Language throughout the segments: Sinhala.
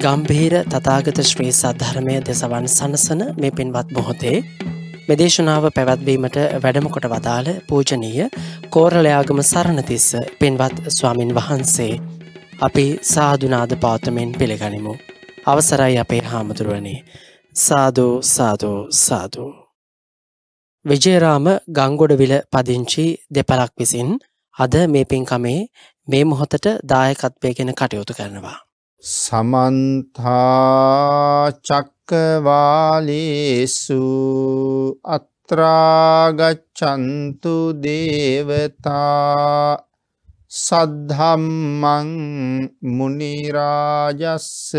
ගම්බහිර තතාගත ශ්‍රී සද්ධර්මය දෙසවන් සනසන මේ පින්වත් බොහොතේ මෙදේශනාව පැවැත්වීමට වැඩමකොට වදාළ පූජනීය කෝරලයාගම සරණතිස්ස පින්වත් ස්වාමින් වහන්සේ. අපි සාධනාද පාතමෙන් පිළිගනිමු. අවසරයි අපේ හාමුදුරුවනේ. සාධූ සාධූ සාධූ. විජයරාම ගංගොඩවිල පදිංචි දෙපලක් විසින් අද මේ පින්කමේ මේ මොහොතට දායකත්වය ගෙන කටයුතු කරනවා. සමන්තාචක්කවාලේසු අත්‍රාගච්චන්තු දේවතා සද්ධම්මං මුනිරාජස්ස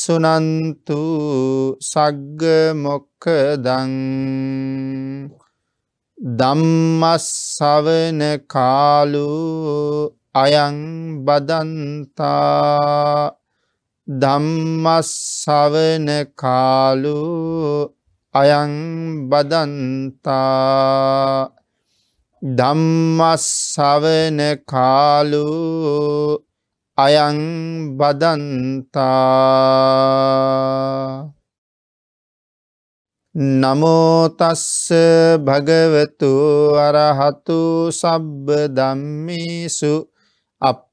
සුනන්තු සග්ග මොක්කදං දම්මස්සවන කාලු අයං බදන්තා ධම්මස්සවන කාලු අයං බදන්තා ධම්මස්සවන කාලු අයං බදන්තා නමෝතස්ස භගවතු අරහතු සබ්බ දම්මිසු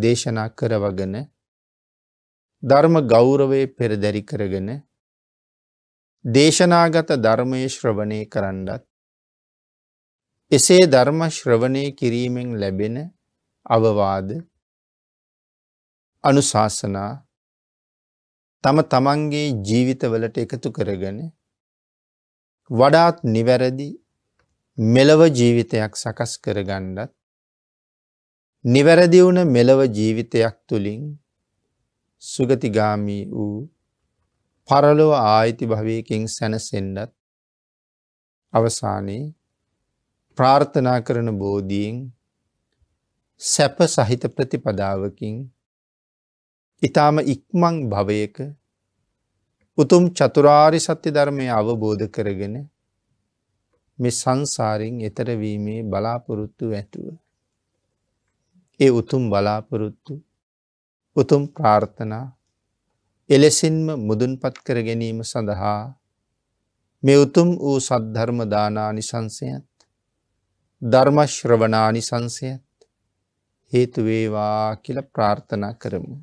දේශනා කරවගෙන ධර්ම ගෞරවේ පෙරදැරි කරගෙන දේශනාගත ධර්මය ශ්‍රවණය කරන්නත් එසේ ධර්ම ශ්‍රවණය කිරීමෙන් ලැබෙන අවවාද අනුශාසනා තම තමන්ගේ ජීවිතවලට එකතු කරගෙන වඩාත් නිවැරදි මෙලව ජීවිතයක් සකස් කරගණ්ඩත් නිවැරදි වුණ මෙලව ජීවිතයක් තුළින් සුගතිගාමී වූ පරලොව ආයිති භවයකින් සැනසෙන්ඩත් අවසානයේ ප්‍රාර්ථනා කරන බෝධීෙන් සැප සහිත ප්‍රතිපදාවකින් ඉතාම ඉක්මං භවයක උතුම් චතුරාරි සත්‍ය ධර්මය අවබෝධ කරගෙන මෙ සංසාරින් එතරවීමේ බලාපොරොත්තු ඇතුව. ඒ උතුම් බලාපොරොත්තු උතුම් ප්‍රාර්ථනා එලෙසින්ම මුදුන්පත් කර ගැනීම සඳහා මේ උතුම් වූ සද්ධර්ම දානානිසංසයත් ධර්මශ්‍රවනානිසංසයත් හේතුවේවා කියල ප්‍රාර්ථනා කරමු.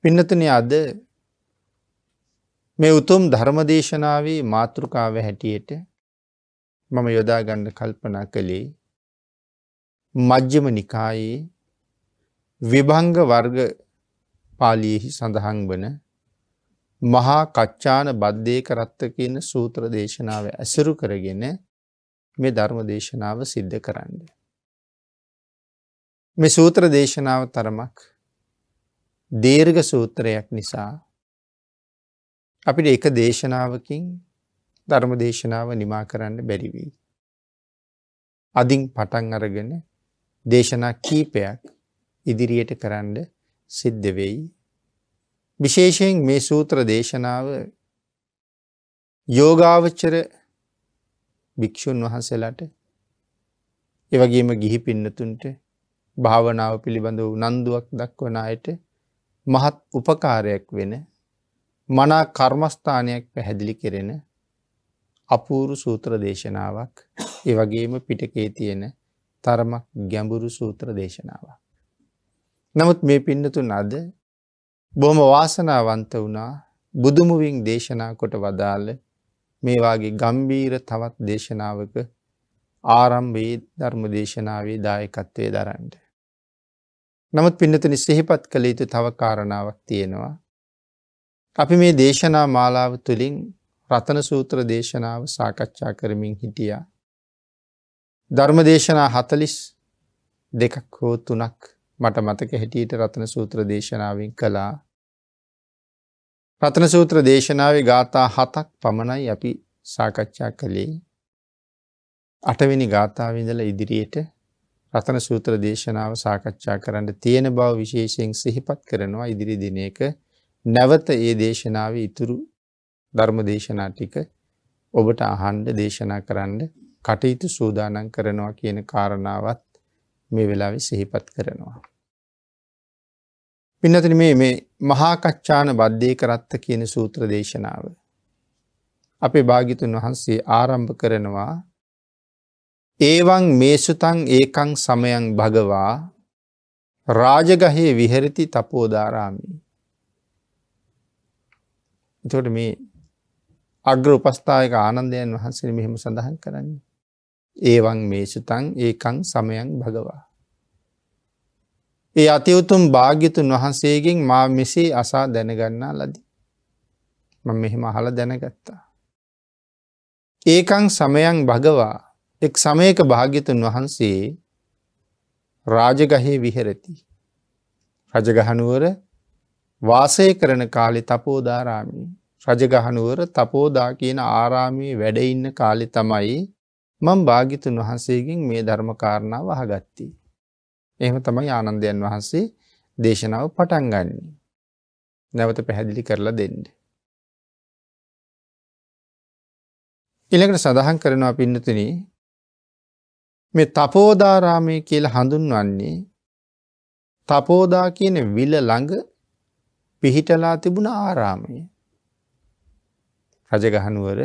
පින්නතන අද මේ උතුම් ධර්මදේශනාවේ මාතෘකාව හැටියට මම යොදාගණ්ඩ කල්පනා කළේ මජ්්‍යම නිකායේ විභංග වර්ග පාලියෙහි සඳහන් වන මහා කච්චාන බද්ධය කරත්ත කියන සූත්‍ර දේශනාව ඇසුරු කරගෙන මේ ධර්ම දේශනාව සිද්ධ කරන්න. මේ සූත්‍ර දේශනාව තරමක් දේර්ග සූත්‍රයක් නිසා අපිට එක දේශනාවකින් ධර්ම දේශනාව නිමා කරන්න බැරිවී. අදින් පටන් අරගෙන දේශනා කීපයක් ඉදිරියට කරන්න සිද්ධ වෙයි. විශේෂයෙන් මේ සූත්‍ර දේශනාව යෝගාවච්චර භික්‍ෂූන් වහන්සේලාට එවගේම ගිහි පින්නතුන්ට භාවනාව පිළිබඳව උනන්දුවක් දක්වන අයට මහත් උපකාරයක් වෙන මනා කර්මස්ථානයක් පැහැදිලි කෙරෙන අපූරු සූත්‍ර දේශනාවක් එවගේම පිටකේ තියෙන තරමක් ගැඹුරු සූත්‍ර දේශනාව. නමුත් මේ පින්නතුන් අද බොහොම වාසනාවන්ත වුණා බුදුමුවින් දේශනා කොට වදාළ මේවාගේ ගම්බීර තවත් දේශනාවක ආරම්භයේ ධර්ම දේශනාවේ දායකත්වය දරන්ට. නමුත් පින්නතුනි සිහිපත් කළ යුතු තව කාරණාවක් තියෙනවා. අපි මේ දේශනා මාලාව තුළින් රතන සූත්‍ර දේශනාව සාකච්ඡා කරමින් හිටියා. ධර්මදේශනා හතලිස් දෙකක් හෝ තුනක් මට මතක හැටියට රතන සූත්‍ර දේශනාවෙන් කළා. රතන සූත්‍ර දේශනාවේ ගාථා හතක් පමණයි අපි සාකච්ඡා කළේ. අටවෙනි ගාථාවිඳල ඉදිරියට රතන සූත්‍ර දේශනාව සාකච්ඡා කරන්න තියෙන බව විශේෂයෙන් සිහිපත් කරනවා ඉදිරි දිනයක නැවත ඒ දේශනාව ඉතුරු ධර්ම දේශනා ටික ඔබට අහන්ඩ දේශනා කරන්න කටයුතු සූදානන් කරනවා කියන කාරණාවත් මේ වෙලාවෙ සිහිපත් කරනවා. පින්නතින මේ මේ මහාකච්ඡාන බද්ධය කරත්ත කියන සූත්‍ර දේශනාව. අපේ භාගිතුන් වහන්සේ ආරම්භ කරනවා ඒවන් මේසුතන් ඒකං සමයන් භගවා රාජගහයේ විහරති තපෝධාරාමී. තොට මේ අග්‍ර උපස්ථායක ආනන්දයන් වහන්සේ මෙහෙම සඳහන් කරන්නේ. ඒවන් මේෂතන් ඒකං සමයන් භගවා. ඒ අතිවුතුම් භාග්‍යතුන් වහන්සේගෙන් මා මෙසේ අසා දැනගන්නා ලදී. ම මෙහෙම අහල දැනගත්තා. ඒකං සමයන් භගවා එක් සමයක භාග්‍යතුන් වහන්සේ රාජගහේ විහෙරති. රජගහනුවර වාසය කරන කාලෙ තපෝදාරාමී රජගහනුවර තපෝදා කියන ආරාමී වැඩඉන්න කාලෙ තමයි මං භාගිතුන් වහන්සේගෙන් මේ ධර්මකාරණාව අහගත්තී. එහෙම තමයි ආනන්දයන් වහන්සේ දේශනාව පටන් ගන්නේ. නැවත පැහැදිලි කරලා දෙන්න. ඊළඟට සඳහන් කරනවා පින්නතුනි මේ තපෝදාරාමය කියලා හඳුන්වන්නේ තපෝදා කියන විල ළඟ පිහිටලා තිබුණ ආරාමය. රජගහනුවර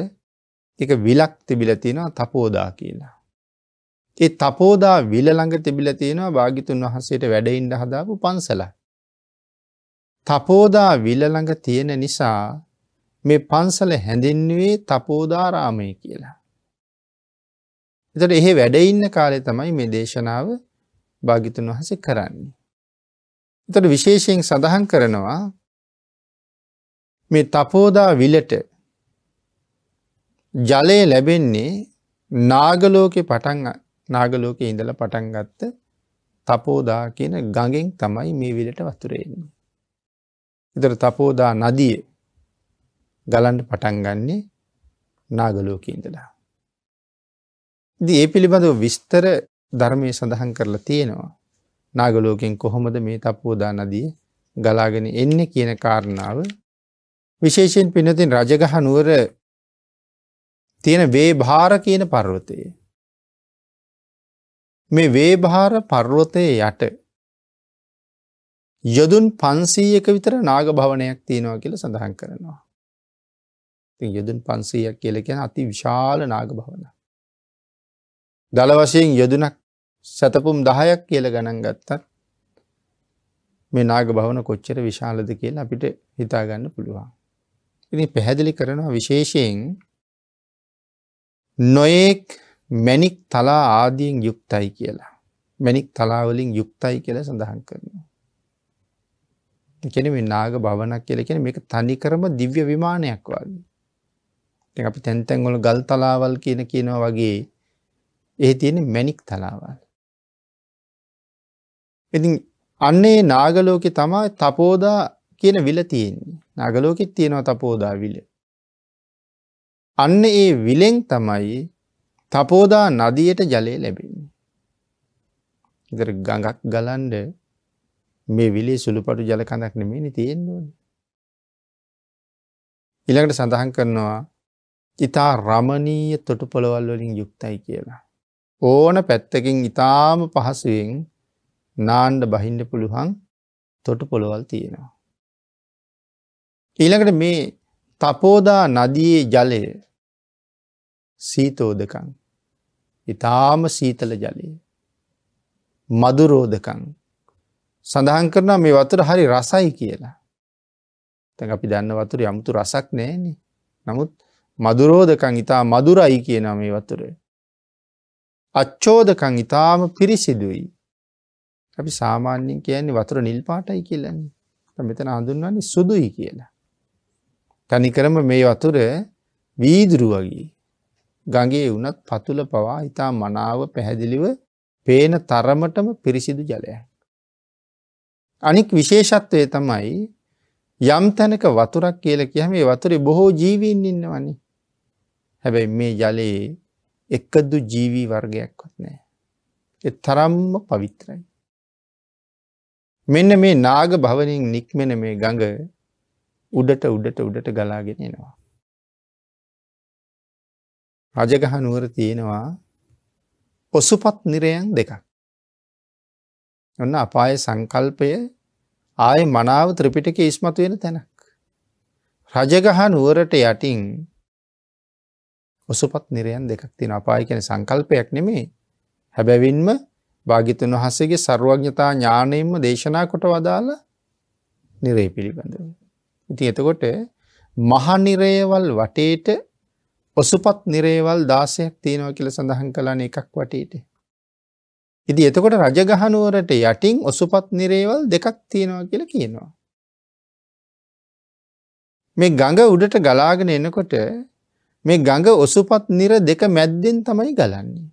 එක විලක් තිබිල තියෙනවා තපෝදා කියලා. ඒ තපෝදා විල ළඟ තිබිල තියෙනවා භාගිතුන් වහන්සේට වැඩඉන්ඩ හදාපු පන්සල. තපෝදා විල ළඟ තියෙන නිසා මේ පන්සල හැඳින්වේ තපෝදාරාමය කියලා. එතට එහෙ වැඩඉන්න කාලය තමයි මේ දේශනාව භාගිතුන් වහස කරන්නේ. එතට විශේෂයෙන් සඳහන් කරනවා මේ තපෝදා විලට ජලය ලැබෙන්නේ නාගලෝකෙ පටන් නාගලෝකෙ ඉඳල පටන්ගත්ත තපෝදා කියන ගඟෙන් තමයි මේ විලට වතුරෙන්නේ. එතර තපෝදා නදිය ගලන්ඩ පටන්ගන්නේ නාගලෝක ඉඳලා. ද ඒ පිළිබඳව විස්තර ධර්මය සඳහන් කරලා තියෙනවා. නාගලෝකෙන් කොහොමද මේ තපෝදා නදිය ගලාගෙන එන්න කියන කාරණාව විශේෂයෙන් පිනතින් රජගහ නුවර තියෙන වේභාර කියන පර්වතයේ. මේ වේභාර පර්වතය යට යොදුන් පන්සීයක විතර නාග භවනයක් තියෙනවා කියල සඳහන් කරනවා. යොදුන් පන්සීයක් කියල කියෙන අති විශාල නාග භවන. දළ වශයෙන් යොදුනක් සැතපුම් දහයක් කියල ගණන් ගත්තත් මේ නාග භවන කොච්චර විශාලද කියලා අපිට හිතාගන්න පුළුවන්. ඉති පැහැදිලි කරනවා විශේෂයෙන් නොයෙක් මැනික් තලා ආදියෙන් යුක්තයි කියලා. මැනික් තලාවලින් යුක්තයි කියල සඳහන් කරනවා. කෙන නාග භවනක් කියල කෙන මේ තනිකරම දිව්‍ය විමානයක් වගේ. අපි තැන්තැන්ගොල ගල් තලාවල් කියන කියනවා වගේ ඒ තියෙන මැනික් තලාවල්. ඉති අන්නේ නාගලෝකෙ තමා තපෝදා කියන විල තියෙන්නේ නාගලෝකෙත් තියෙනවා තපෝදා විල අන්න ඒ විලෙන් තමයි තපෝදා නදියට ජලය ලැබෙන්නේ. ඉදර ගඟක් ගලන්ඩ මේ විලේ සුළුපටු ජලකඳක් නෙමනි තියෙන්වන. ඉළඟට සඳහන් කරනවා ඉතා රමණීය තොටු පොළොවල් වලින් යුක්තයි කියලා. ඕන පැත්තකින් ඉතාම පහසුවෙන් නාන්ඩ බහින්ඩ පුළුවන් තොටු පොළොවල් තියෙනවා. ඊළඟට මේ තපෝදා නදියේ ජලය සීතෝදකං ඉතාම සීතල ජලය මදුරෝධකං සඳහන් කරන මේ වතුර හරි රසයි කියලා තැ අපි දන්න වතුර යමුතු රසක් නෑන නමුත් මදුරෝධකං ඉතා මදුරයි කියන මේ වතුර අච්චෝදකං ඉතාම පිරිසිදුයි අපි සාමාන්‍යෙන් කියන්නේ වතුර නිල්පාටයි කියලන්නේ මෙතන හඳුන්වන්නේ සුදුයි කියලා තනිකරම මේ වතුර වීදුරු වගේ ගගේ වනත් පතුල පවා ඉතා මනාව පැහැදිලිව පේන තරමටම පිරිසිදු ජලයක්. අනික් විශේෂත්වය තමයි යම් තැනක වතුරක් කියල කියහම මේ වතුරේ බොහෝ ජීවීන් ඉන්නවනි. හැබැයි මේ ජලයේ එක්කදු ජීවී වර්ගයක්වත් නෑ. එ තරම්ම පවිත්‍රයි. මෙන්න මේ නාග භවනින් නික්මෙන මේ ගඟ උඩට උඩට උඩට ගලාගෙනෙනවා. රජගහ නුවර තියෙනවා ඔසුපත් නිරයන් දෙකක්. ඔන්න අපාය සංකල්පය ආය මනාව ත්‍රිපිටක ඉස්මතු වෙන තැනක්. රජගහ නුවරට යටින් ඔසුපත් නිරයන් දෙකක් තින අපාය කෙන සංකල්පයක් නෙමේ හැබැවින්ම භාගිතුන් වහසගේ සර්ුවඥතා ඥානයෙන්ම දේශනා කොට වදාල නිරේ පිළිබඳව. ඉති එතකොට මහනිරේවල් වටේට ඔසුපත් නිරේවල් දාසයක් තියෙනව කියල සඳහන් කලාන එකක් වටේට. ඉදි එතකොට රජගහනුවරට යටින් ඔසුපත් නිරේවල් දෙකක් තියෙනවා කියල කියනවා. මේ ගඟ උඩට ගලාගෙන එනකොට මේ ගඟ ඔසුපත් නිර දෙක මැද්දෙන් තමයි ගලන්නේ.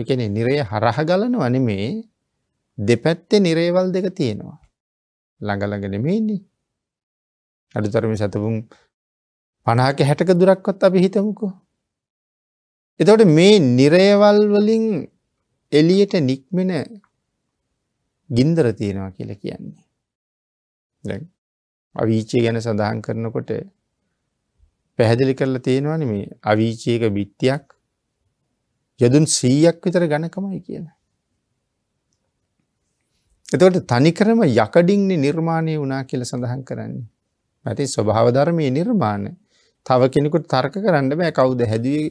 එකන නිරේ හරහ ගලන වන මේ දෙපැත්තේ නිරේවල් දෙක තියෙනවා. ළඟලගෙන මේන්නේ. අඩුතරම සැතපුම් පනාක හැටක දුරක්වත් අපි හිතමුකෝ. එතවට මේ නිරයවල් වලින් එලියට නික්මෙන ගින්දර තියෙනවා කියල කියන්නේ. දැ අවීචය ගැන සඳහන් කරනකොට පැහැදිලි කරලා තියෙනවන මේ අවීචයක බිත්තියක් යදුන් සීයක් විතර ගණකමයි කියන. එතවට තනිකරම යකඩින්න්නේ නිර්මාණය වනා කියල සඳහන් කරන්නේ. ඇති ස්වභාව ධර්මයේ නිර්මාණය. තව කෙනෙකුට තර්ක කරන්න බෑ කවුද හැදුවේ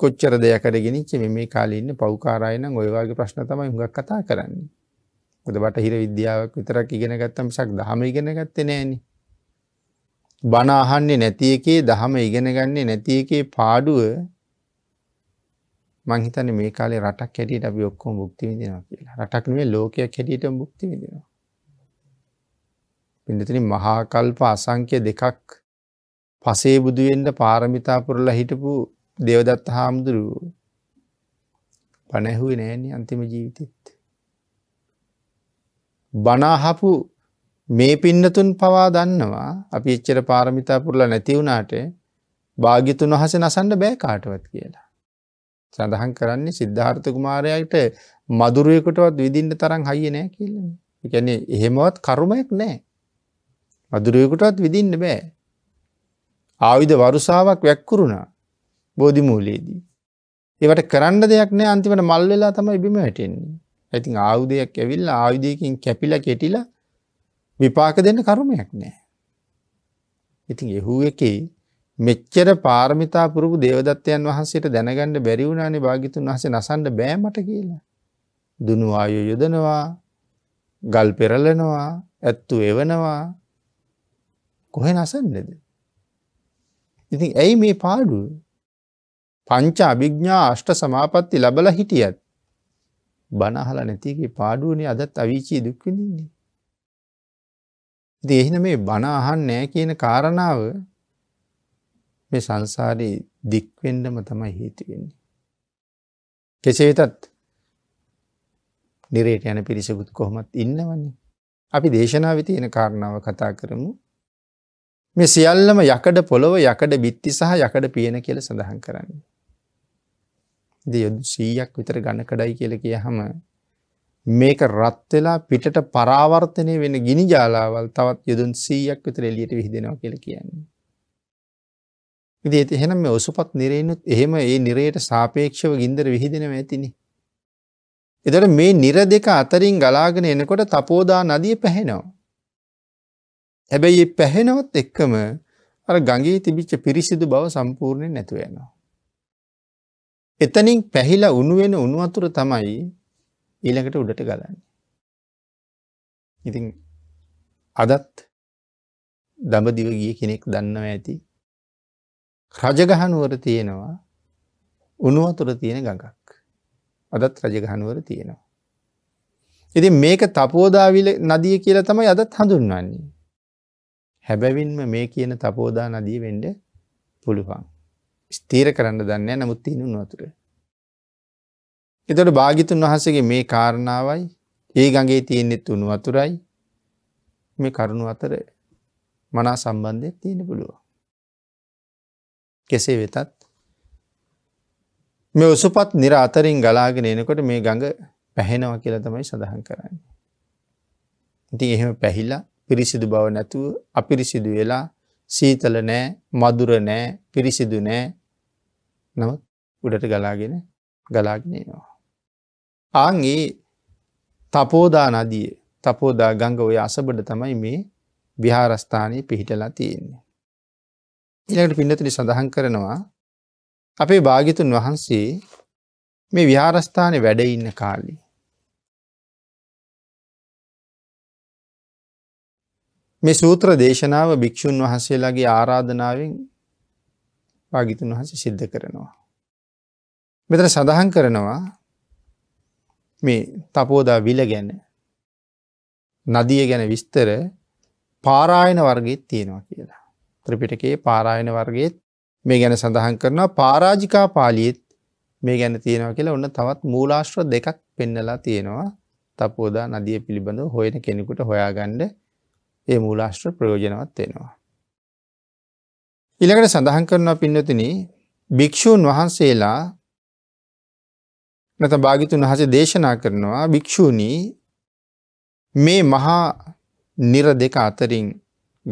කොච්චර දෙයකට ගෙනච්ච මේ කාලන්න පෞකාරයන ඔයවාගේ ප්‍රශ්න තමයි හුඟක් කතා කරන්නේ. ොද බටහිර විද්‍යාවක් විතරක් ඉගෙන ගත්තම සක් දහම ඉගෙන ගත්ත නෑන. බනාහන්නේ නැති එකේ දහම ඉගෙන ගන්නේ නැති එකේ පාඩුව මංහිතන මේ කාලේ රටක් හැටියට අපි ඔක්කොම භුක්ති විදිනවා කියලා රටක් මේ ලෝකයක් හැටියට භුක්ති විදිනවා. පිනතින මහාකල්ප අසංක්‍ය දෙකක් පසේ බුදුවෙන්ට පාරමිතා පුරලා හිටපු දෙවදත්ත හාමුදුරුව පනැහුවේ නෑන අන්තිම ජීවිතෙත්. බනාහපු මේ පින්නතුන් පවා දන්නවා අපි එච්චර පාරමිතා පුරලා නැතිවුණාට භාගිතුන් වහස නසන්ඩ බෑ කාටවත් කියලා. සඳහන් කරන්නේ සිද්ධාර්ථ කුමාරයට මදුරුවකුටවත් විදින්න තරම් හයිය නෑ කියල. එකැන එහෙමවත් කරුමයක් නෑ. වදුරුවෙකුටත් විදින්න බෑ. ආවිධ වරුසාාවක් වැැක්කුරුණා බෝධිමූලයේදී. ඒවට කරන්න දෙයක් නෑ අන්තිවට මල් වෙලා තම එබිම වැටෙන්නේ. ඇතින් ආයුධයක් ඇවිල් ආයුධයකින් කැපිල කෙටිල විපාක දෙන්න කරුමයක් නෑ. ඉතින් එහු එකේ මෙච්චර පාර්මිතා පුරුපු දේවදත්තයන් වහන්සේට දැනගන්න බැරිවුණනි භාගිතුන් වහස නසන්ඩ බෑමට කියලා. දුනුවායු යොදනවා ගල් පෙරලනවා ඇත්තු එවනවා කොහෙන් අසන්නද. ඉතින් ඇයි මේ පාඩුව පංච අභිග්ඥා අෂ්ට සමාපත්ති ලබල හිටියත් බනහල නැතිගේ පාඩුවනේ අදත් අවිචී දුක්විඳන්නේ. දේහින මේ බනාහන් නෑ කියන කාරණාව මේ සංසාරයේ දික්වෙන්ඩම තමයි හේතුවෙන්නේ. කෙසේ වෙතත් නිරේට යන පිරිසකුත් කොහොමත් ඉන්නවන්නේ. අපි දේශනාව තියෙන කාරණාව කතා කරමු මේ සියල්ලම යකඩ පොළොව යකඩ බිත්ති සහ යකඩ පියන කියල සඳහන් කරන්න. දෙයුදු සීයක් විතර ගණකඩයි කියල කිය හම මේක රත්වෙලා පිටට පරාවර්තනය වෙන ගිනි ජාලාවල් තවත් යුදුන් සීයක් විතර එලියට විහිදෙනවා කියල කියන්නේ. ඉදේ එහෙනම් මේ ඔසුපත් නිරේනුත් එහෙම ඒ නිරයට සාපේක්ෂව ගින්දර විහිදෙනව ඇතිනි. එදට මේ නිර දෙක අතරින් ගලාගෙන එනකොට තපෝදා නදිය පැහෙනවා. හැබැයි ඒ පැහෙනවත් එක්කම අර ගඟේ තිබිච්ච පිරිසිදු බව සම්පූර්ණය නැතුව යනවා. එතනින් පැහිලා උණු වෙන උණු වතුර තමයි ඊළඟට උඩට ගලන්නේ. ඉතින් අදත් දඹදිව ගිය කෙනෙක් දන්නව ඇති. රජගහනුවර තියෙනවා උණු වතුර තියෙන ගඟක්. අදත් රජගහනුවර තියෙනවා. ඉතින් මේක තපෝදාවිල නදිය කියලා තමයි අදත් හඳුන්වන්නේ. හැබැවින්ම මේ කියන තපෝදා නදී වෙන්ඩ පුළුවන්. ස්තීර කරන්න දන්න නමුත් තිීනුන් වතුර. එතොට භාගිතුන් වහසගේ මේ කාරණාවයි ඒ ගගේ තියෙන්නෙත් උනු වතුරයි මේ කරුණු අතර මනා සම්බන්ධය තියෙන පුළුවන්. කෙසේ වෙතත් මේ උසුපත් නිර අතරින් ගලාගෙන එනකොට මේ ගඟ පැහෙනව කියලා තමයි සඳහන් කරන්න. ඉති එහෙම පැහිලා පිරිසිදු බව නැතුව අපිරිසිදු වෙලා සීතල නෑ මදුර නෑ පිරිසිදු නෑ නවත් උඩට ගලාගෙන ගලාගෙනනවා. ආංගේ තපෝදා නදිය තපෝදා ගංග ඔය අසබඩ තමයි මේ විහාරස්ථානය පිහිටලා තියෙන්නේ. ඉළඟට පින්නතුලි සඳහන් කරනවා අපේ භාගිතුන් වහන්සේ මේ විහාරස්ථානය වැඩඉන්න කාලි මේ සූත්‍ර දේශනාව භික්‍ෂූන් වහන්සේලාගේ ආරාධනාවෙන් පාගිතුන් වහස සිද්ධ කරනවා. මෙතන සඳහන් කරනවා මේ තපෝදා විල ගැන නදිය ගැන විස්තර පාරායන වර්ගයත් තියෙනවා කියලා. ත්‍රපිටකේ පාරායන වර්ගයත් මේ ගැන සඳහන් කරනවා පාරාජිකා පාලියත් මේ ගැන තියෙනවා කියලා ඔන්න තවත් මූලාශ්‍ර දෙකක් පෙන්නලා තියෙනවා තපෝදා නදිය පිළිබඳව හොයන කෙනෙකුට හොයාගණ්ඩ ඒ මූලාශ්‍ර ප්‍රයෝජනවත් වෙනවා. ඉළඟට සඳහන් කරනවා පින්නතින භික්‍ෂූන් වහන්සේලා නත භාගිතුන් වහස දේශනා කරනවා භික්‍ෂූණී මේ මහා නිර දෙක අතරින්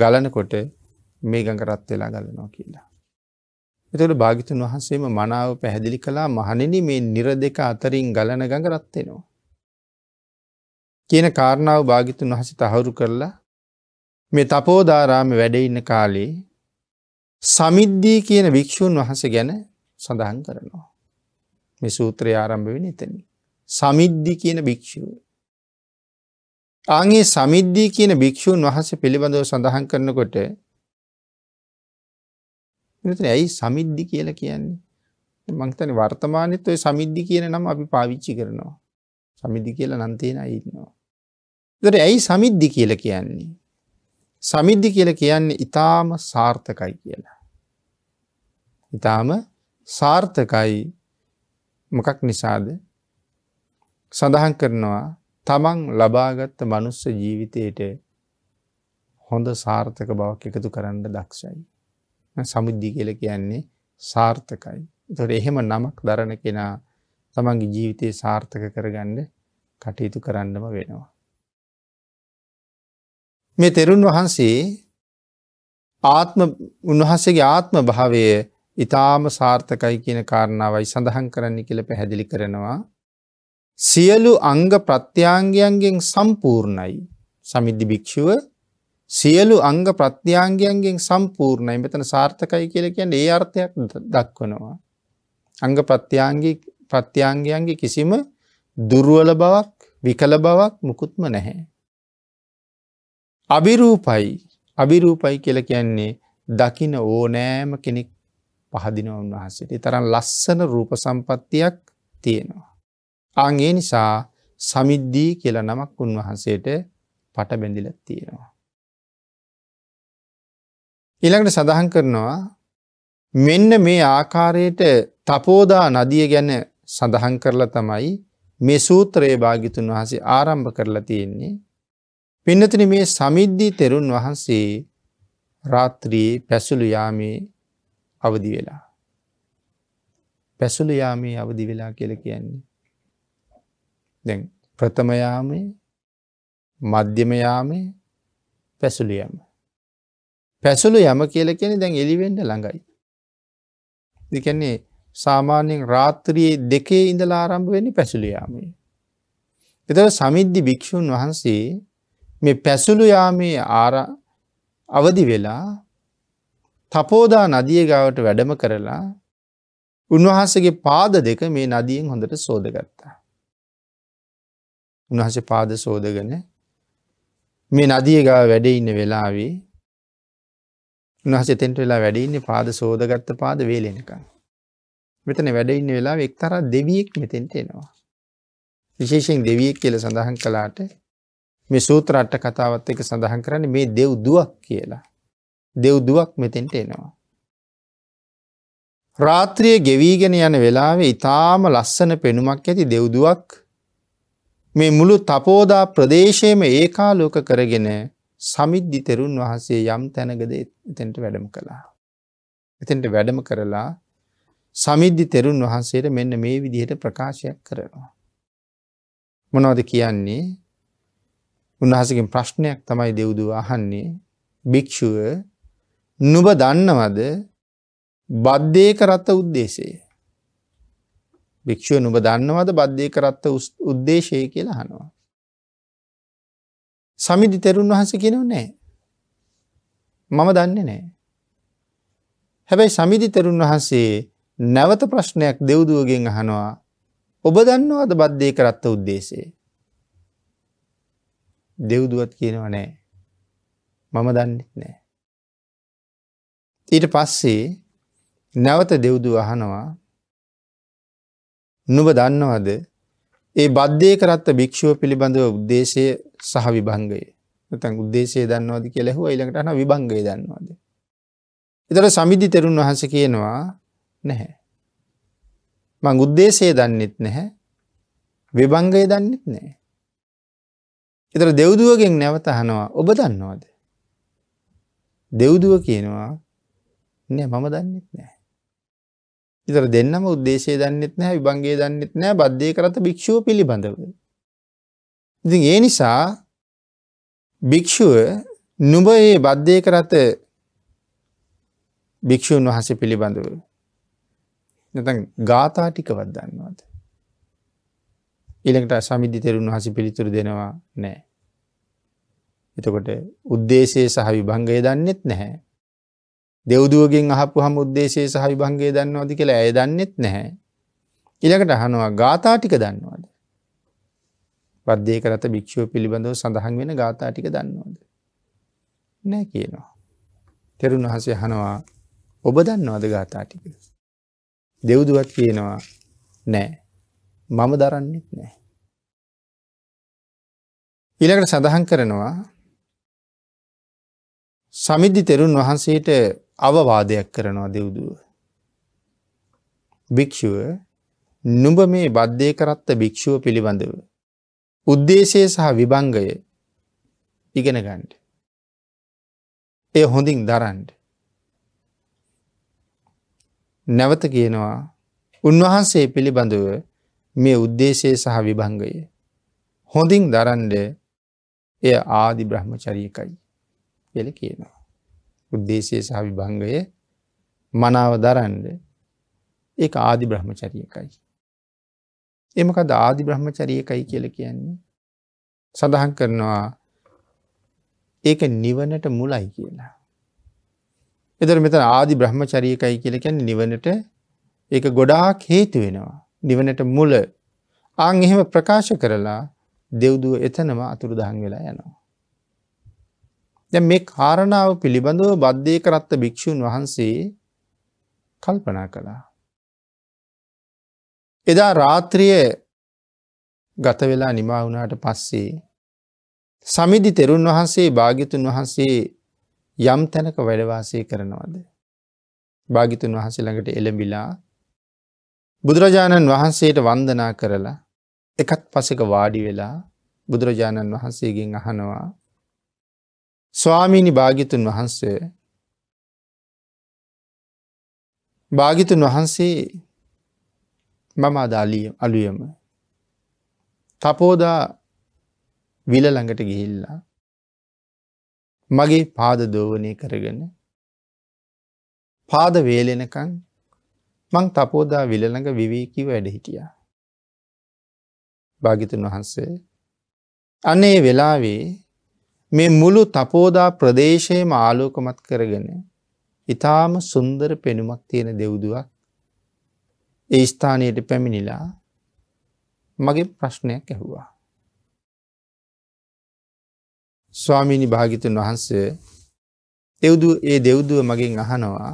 ගලනකොට මේ ගඟරත් වෙලා ගලනවා කියලා. එතුට භාගිතුන් වහන්සේම මනාව පැහැදිලි කලා මහනෙන මේ නිර දෙක අතරින් ගලන ගඟරත්වෙනවා. කියන කාරණාව භාගිතුන් වහස තහවුරු කරලා මේ තපෝදාරාම වැඩඉන්න කාලේ සමිද්ධී කියන භික්‍ෂූන් වහස ගැන සඳහන් කරනවා. මේ සූත්‍රය ආරම්භ වෙන එතන. සමිද්ධි කියන භික්‍ෂූ. ආගේ සමිද්ධී කියන භික්‍ෂූන් වහස පිළිබඳව සඳහන් කරනකොට මෙතන ඇයි සමිද්ධි කියලා කියන්නේ මංතන වර්තමානත් ඔය සමිද්ධි කියන නම් අපි පාවිච්චි කරනවා සමිද්ධි කියලා නන්තියෙන ඉන්නවා දොට ඇයි සමිද්ධි කියල කියන්නේ සමිද්ධි කියල කියන්නේ ඉතාම සාර්ථකයි කියන. ඉතාම සාර්ථකයි මොකක් නිසාද සඳහන් කරනවා තමන් ලබාගත්ත මනුස්ස ජීවිතයට හොඳ සාර්ථක බවක් එකතු කරන්න දක්ෂයි. සමුද්ධි කියල කියන්නේ සාර්ථකයි. තොට එහෙම නමක් දරණ කෙනා තමන්ගේ ජීවිතයේ සාර්ථක කරගන්න කටයුතු කරන්නම වෙනවා. මේ තෙරුන් වහන්සේ ආත්ම උන්වහන්සේගේ ආත්ම භාවය ඉතාම සාර්ථකයි කියන කාරණාවයි සඳහන් කරන්න කියල පැහැදිලි කරනවා. සියලු අංග ප්‍රත්‍යංගයන්ගෙන් සම්පූර්ණයි සමිද්ධි භික්‍ෂුව සියලු අංග ප්‍රත්‍යංගයන්ගෙන් සම්පූර්ණයි මෙතන සාර්ථකයි කියල කියන්න ඒ අර්ථයක් දක්වනවා. අංග ප්‍රත්‍යංගයන්ගේ කිසිම දුර්ුවල බවක් විකල බවක් මුකුත්ම නැහැ. අභිරූපයි අභිරූපයි කියල කියන්නේ දකින ඕනෑම කෙනෙක් පහදින උන්වහන්සේට තරම් ලස්සන රූප සම්පත්තියක් තියෙනවා. අන්ගේ නිසා සමිද්ධී කියල නමක් උන්වහන්සේට පට බැඳිල තියෙනවා. ඉළඟට සඳහන් කරනවා මෙන්න මේ ආකාරයට තපෝදා නදිය ගැන සඳහන් කරලා තමයි මේ සූත්‍රයේ භාගිතුන් වහසේ ආරම්භ කරලා තියෙන්නේ පින්නතින මේ සමිද්ධී තෙරුන් වහන්සේ රාත්‍රයේ පැසුළු යාමේ අවදි වෙලා. පැසුළු යාමේ අවදි වෙලා කියල කියන්නේ. දැන් ප්‍රථමයාමේ මධ්‍යමයාමේ පැසුළු යම. පැසුළු යම කියල කියෙන දැන් එලිවෙන්ඩ ළඟයි. දෙකන්නේ සාමාන්‍යෙන් රාත්‍රයේ දෙකේ ඉඳලා ආරම්භ වෙනි පැසුළු යාමේ. එතව සමිද්ධි භික්‍ෂූන් වහන්සේ මේ පැසුළු යාමේ ආර අවදි වෙලා තපෝදා නදිය ගාවට වැඩම කරලා උන්වහන්සගේ පාද දෙක මේ නදියෙන් හොඳට සෝදගත්තා. උන්වහස පාද සෝදගන මේ නදිය ගාව වැඩ ඉන්න වෙලාවේ උන්හස තෙන්ට වෙලා වැඩඉන්න පාද සෝදගත්ත පාද වේලෙනක. මෙතන වැඩඉන්න වෙලා එක්තර දෙවියෙක් මෙතෙන්ට එනවා. විශේෂයෙන් දෙවියෙක් කියල සඳහන් කලාට මේ සූත්‍ර අට කතාවත් එක සඳහන් කරන්නේ මේ දෙව් දුවක් කියලා. දෙව් දුවක් මෙතෙන්ට එනවා. රාත්‍රිය ගෙවීගෙන යන වෙලාවේ ඉතාම ලස්සන පෙනුමක් ඇති දෙව්දුවක් මේ මුළු තපෝදා ප්‍රදේශයම ඒකාලෝක කරගෙන සමිද්ධි තෙරුන් වහන්සේ යම් තැනගද එතෙන්ට වැඩම කළා. එතෙන්ට වැඩම කරලා සමිද්ධි තෙරුන් වහන්සේට මෙන්න මේ විදිහට ප්‍රකාශයක් කරනවා. මොනවද කියන්නේ උන්වහසකින් ප්‍රශ්නයක් තමයි දෙව්දුව අහන්නේ භික්‍ෂුව නුබ දන්නවද බද්ධය කරත්ත උද්දේශය. භික්‍ෂුව නුබ දන්නවද බද්ධය කරත්ත උද්දේශය කියලා හනවා. සමිධි තෙරුන් වහස කෙනව නෑ. මම දන්න නෑ. හැබැයි සමිධි තෙරුන් වහන්සේ නැවත ප්‍රශ්නයක් දෙව්දුවගෙන් අහනවා ඔබ දන්නවද බද්ධය කරත්ත උද්දේශේ. දෙව්දුවත් කියනව නෑ මම දන්නෙත් නෑ. ඊට පස්සේ නැවත දෙව්දු අහනවා නුබ දන්නවද ඒ බද්ධය කරත්ත භික්‍ෂුව පිළිබඳව උද්දේශය සහ විභංගය තැන් උද්දේශය දන්නවද කෙලෙහුව ඉළඟට අන විභංගය දන්නවාද. එතට සමිධි තෙරුන් වහස කියනවා නැහැ. මං උද්දේශය දන්නෙත් නැහැ විභංගය දන්නෙත් නෑ. එතර දෙව්දුවගෙන් නැවත අහනවා ඔබ දන්නවාද. දෙව්දුව කියනවා නෑ මම දන්නෙත් නෑ. ඉතර දෙන්නම උද්දේශය දන්නෙත් නෑ විබන්ගේ දන්නෙත් නෑ බද්ධය කරත භික්‍ෂුව පිළිබඳව. ඉති ඒ නිසා භික්‍ෂුව නුබ ඒ බද්ධය කරත භික්‍ෂූන් වහස පිළිබඳව. නැතන් ගාථා ටිකවත් දන්නවාද. ඊළඟට සමිද්ධි තෙරුන් වහසි පිළිතුරු දෙනවා නෑ. එතකොට උද්දේශය සහවි භංගය දන්නෙත් නැහැ. දෙව්දුවගෙන් අහපු හම උද්දේශය සහවි භංගය දන්නවාද කියලා ඇය දන්නෙත් නැහැ. ඉළඟට අහනවා ගාථා ටික දන්නවාද. පද්දේ කරත භික්‍ෂුව පිළිබඳව සඳහන් වෙන ගාථා ටික දන්නවාද. නෑ කියනවා. තෙරුන් වහසේ හනවා ඔබ දන්නවාද ගාථා ටික. දෙව්දුවත් කියනවා නෑ මම දරන්නෙත් නෑ. ඉළඟට සඳහන් කරනවා සමිද්ධි තෙරුන් වහන්සේට අවවාදයක් කරනවා දෙව්දුව. භික්‍ෂුව නුඹ මේ බද්ධය කරත්ත භික්‍ෂුව පිළිබඳව. උද්දේශය සහ විභංගය ඉගෙන ගණ්ඩ. එය හොඳින් දරන්ඩ. නැවත කියනවා උන්වහන්සේ පිළිබඳව මේ උද්දේශය සහ විභංගය. හොඳින් දරන්ඩ එය ආදි බ්‍රහ්මචරියකයි වෙල කියනවා. උද්දේශය සහ විභංගය මනාව දරන්ඩ ඒ ආදි බ්‍රහ්මචරියකයි. එමකද ආදි බ්‍රහ්මචරියකයි කියල කියන්නේ. සඳහන් කරනවා ඒක නිවනට මුලයි කියලා. එතර මෙත ආදි බ්‍රහ්මචරියකයි කියලකැන් නිවනට ඒ ගොඩාක් හේතු වෙනවා. නිවනට මුල ආං එහෙම ප්‍රකාශ කරලා දෙව්දුව එතනම අතුරුදහන් වෙලා යනවා. දැ මේ කාරණාව පිළිබඳව බද්ධය කරත්ත භික්‍ෂූන් වහන්සේ කල්පනා කළා. එදා රාත්‍රිය ගත වෙලා නිමා වුණාට පස්සේ සමිදි තෙරුන් වහන්සේ භාගිතුන් වහන්සේ යම් තැනක වැඩවාසය කරනවද. භාගිතුන් වහන්සේ ළඟට එළඹිලා බුදුරජාණන් වහන්සේට වන්දනා කරලා එකත් පසක වාඩි වෙලා බුදුරජාණන් වහන්සේගෙන් අහනවා ස්වාමීණි භාගිතුන් වහන්සේ භාගිතුන් වහන්සේ මම අදාලිය අලුයම තපෝදා විල ළඟට ගිහිල්ලා මගේ පාද දෝවනය කරගෙන පාද වේලෙනකන් මං තපෝදා විලළඟ විවීකිව වැඩ හිටිය. භාගිතුන් වහන්සේ අනේ වෙලාවේ මේ මුළු තපෝදා ප්‍රදේශයම ආලෝකමත් කරගෙන ඉතාම සුන්දර පෙනුමක් තියෙන දෙව්දුවක් ඒ ස්ථානයට පැමිණිලා මගේ ප්‍රශ්නයක් ඇහුවා. ස්වාමීණි භාගිතුන් වහන්සේ එවදු ඒ දෙව්දුව මගින් අහනවා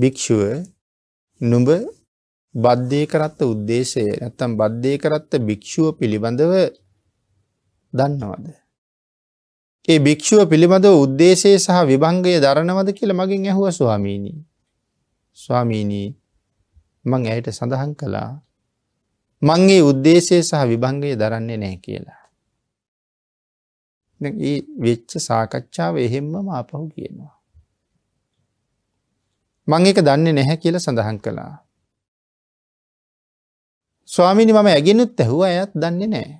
භික්‍ෂුව නුඹ බද්ධය කරත්ත උද්දේශය නැත්තම් බද්ධය කරත්ත භික්‍ෂුව පිළිබඳව දන්නවද. ඒ භික්‍ෂුව පිළිබඳව උද්දේශය සහ විභංගය දරනවද කියල මගින් ඇහුව ස්වාමීණී. ස්වාමීණී මං ඇයට සඳහන් කළා මංගේ උද්දේශය සහ විභංගය දරන්නේ නෑ කියලා. ඒ වෙච්ච සාකච්ඡාව එහෙම්ම ආපහු කියනවා. මං එක දන්නේ නැහැ කියල සඳහන් කළා. ස්වාමිනි මම ඇගෙනුත් ඇහුව ඇත් දන්නේ නෑ.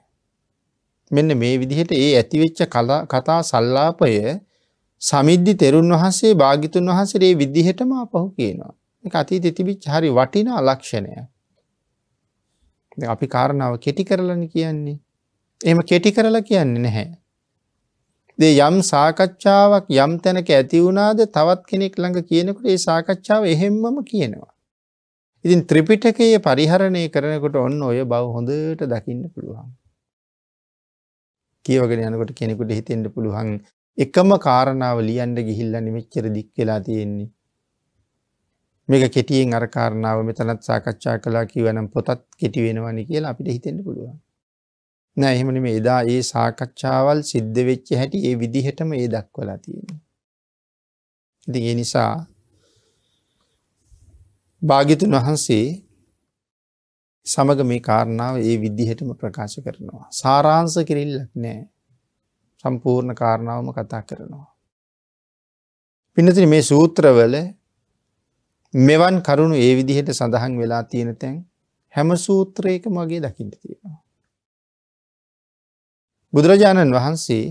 මෙන්න මේ විදිහට ඒ ඇතිවෙච්ච කතා සල්ලාපය සමිද්ධි තෙරුන් වහන්සේ භාගිතුන් වහසරේ විදිහටම පහු කියනවා. එක අති තිතිබිච් හරි වටිනා ලක්ෂණය. අපි කාරණාව කෙටි කරලන කියන්නේ. එම කෙටි කරලා කියන්නේ නැහැ. දේ යම් සාකච්ඡාවක් යම් තැනක ඇති වුණාද තවත් කෙනෙක් ළඟ කියනකොට ඒ සාකච්ඡාව එහෙම්මම කියනවා. ඉතින් ත්‍රිපිටකයේ පරිහරණය කරනකොට ඔන්න ඔය බව හොඳට දකින්න පුළුවන්. කියවගෙන යනකොට කෙනෙකුට හිතෙන්න පුළුවන් එකම කාරණාව ලියන්න ගිහිල්ලා නිමෙච්චර දික් වෙලා තියෙන්නේ. මේක කෙටියෙන් අර කාරණාව මෙතනත් සාකච්ඡා කළා කිව්වනම් පොතත් කෙටි වෙනවනේ කියලා අපිට හිතෙන්න පුළුවන්. නෑ එහෙම නෙමෙයි එදා ඒ සාකච්ඡාවල් සිද්ධ වෙච්ච හැටි ඒ විදිහටම ඒ දක්වලා තියෙනවා. ඉතින් ඒ නිසා භාගිතුන් වහන්සේ සමග මේ කාරණාව ඒ විදිහටම ප්‍රකාශ කරනවා. සාරාංශ කිරිල්ලක් නෑ. සම්පූර්ණ කාරණාවම කතා කරනවා. පිනතින මේ සූත්‍රවල මෙවන් කරුණු ඒ විදිහට සඳහන් වෙලා තියෙන තැන් හැම සූත්‍රයක මගේ දකිින්ට තියෙනවා. බුදුරජාණන් වහන්සේ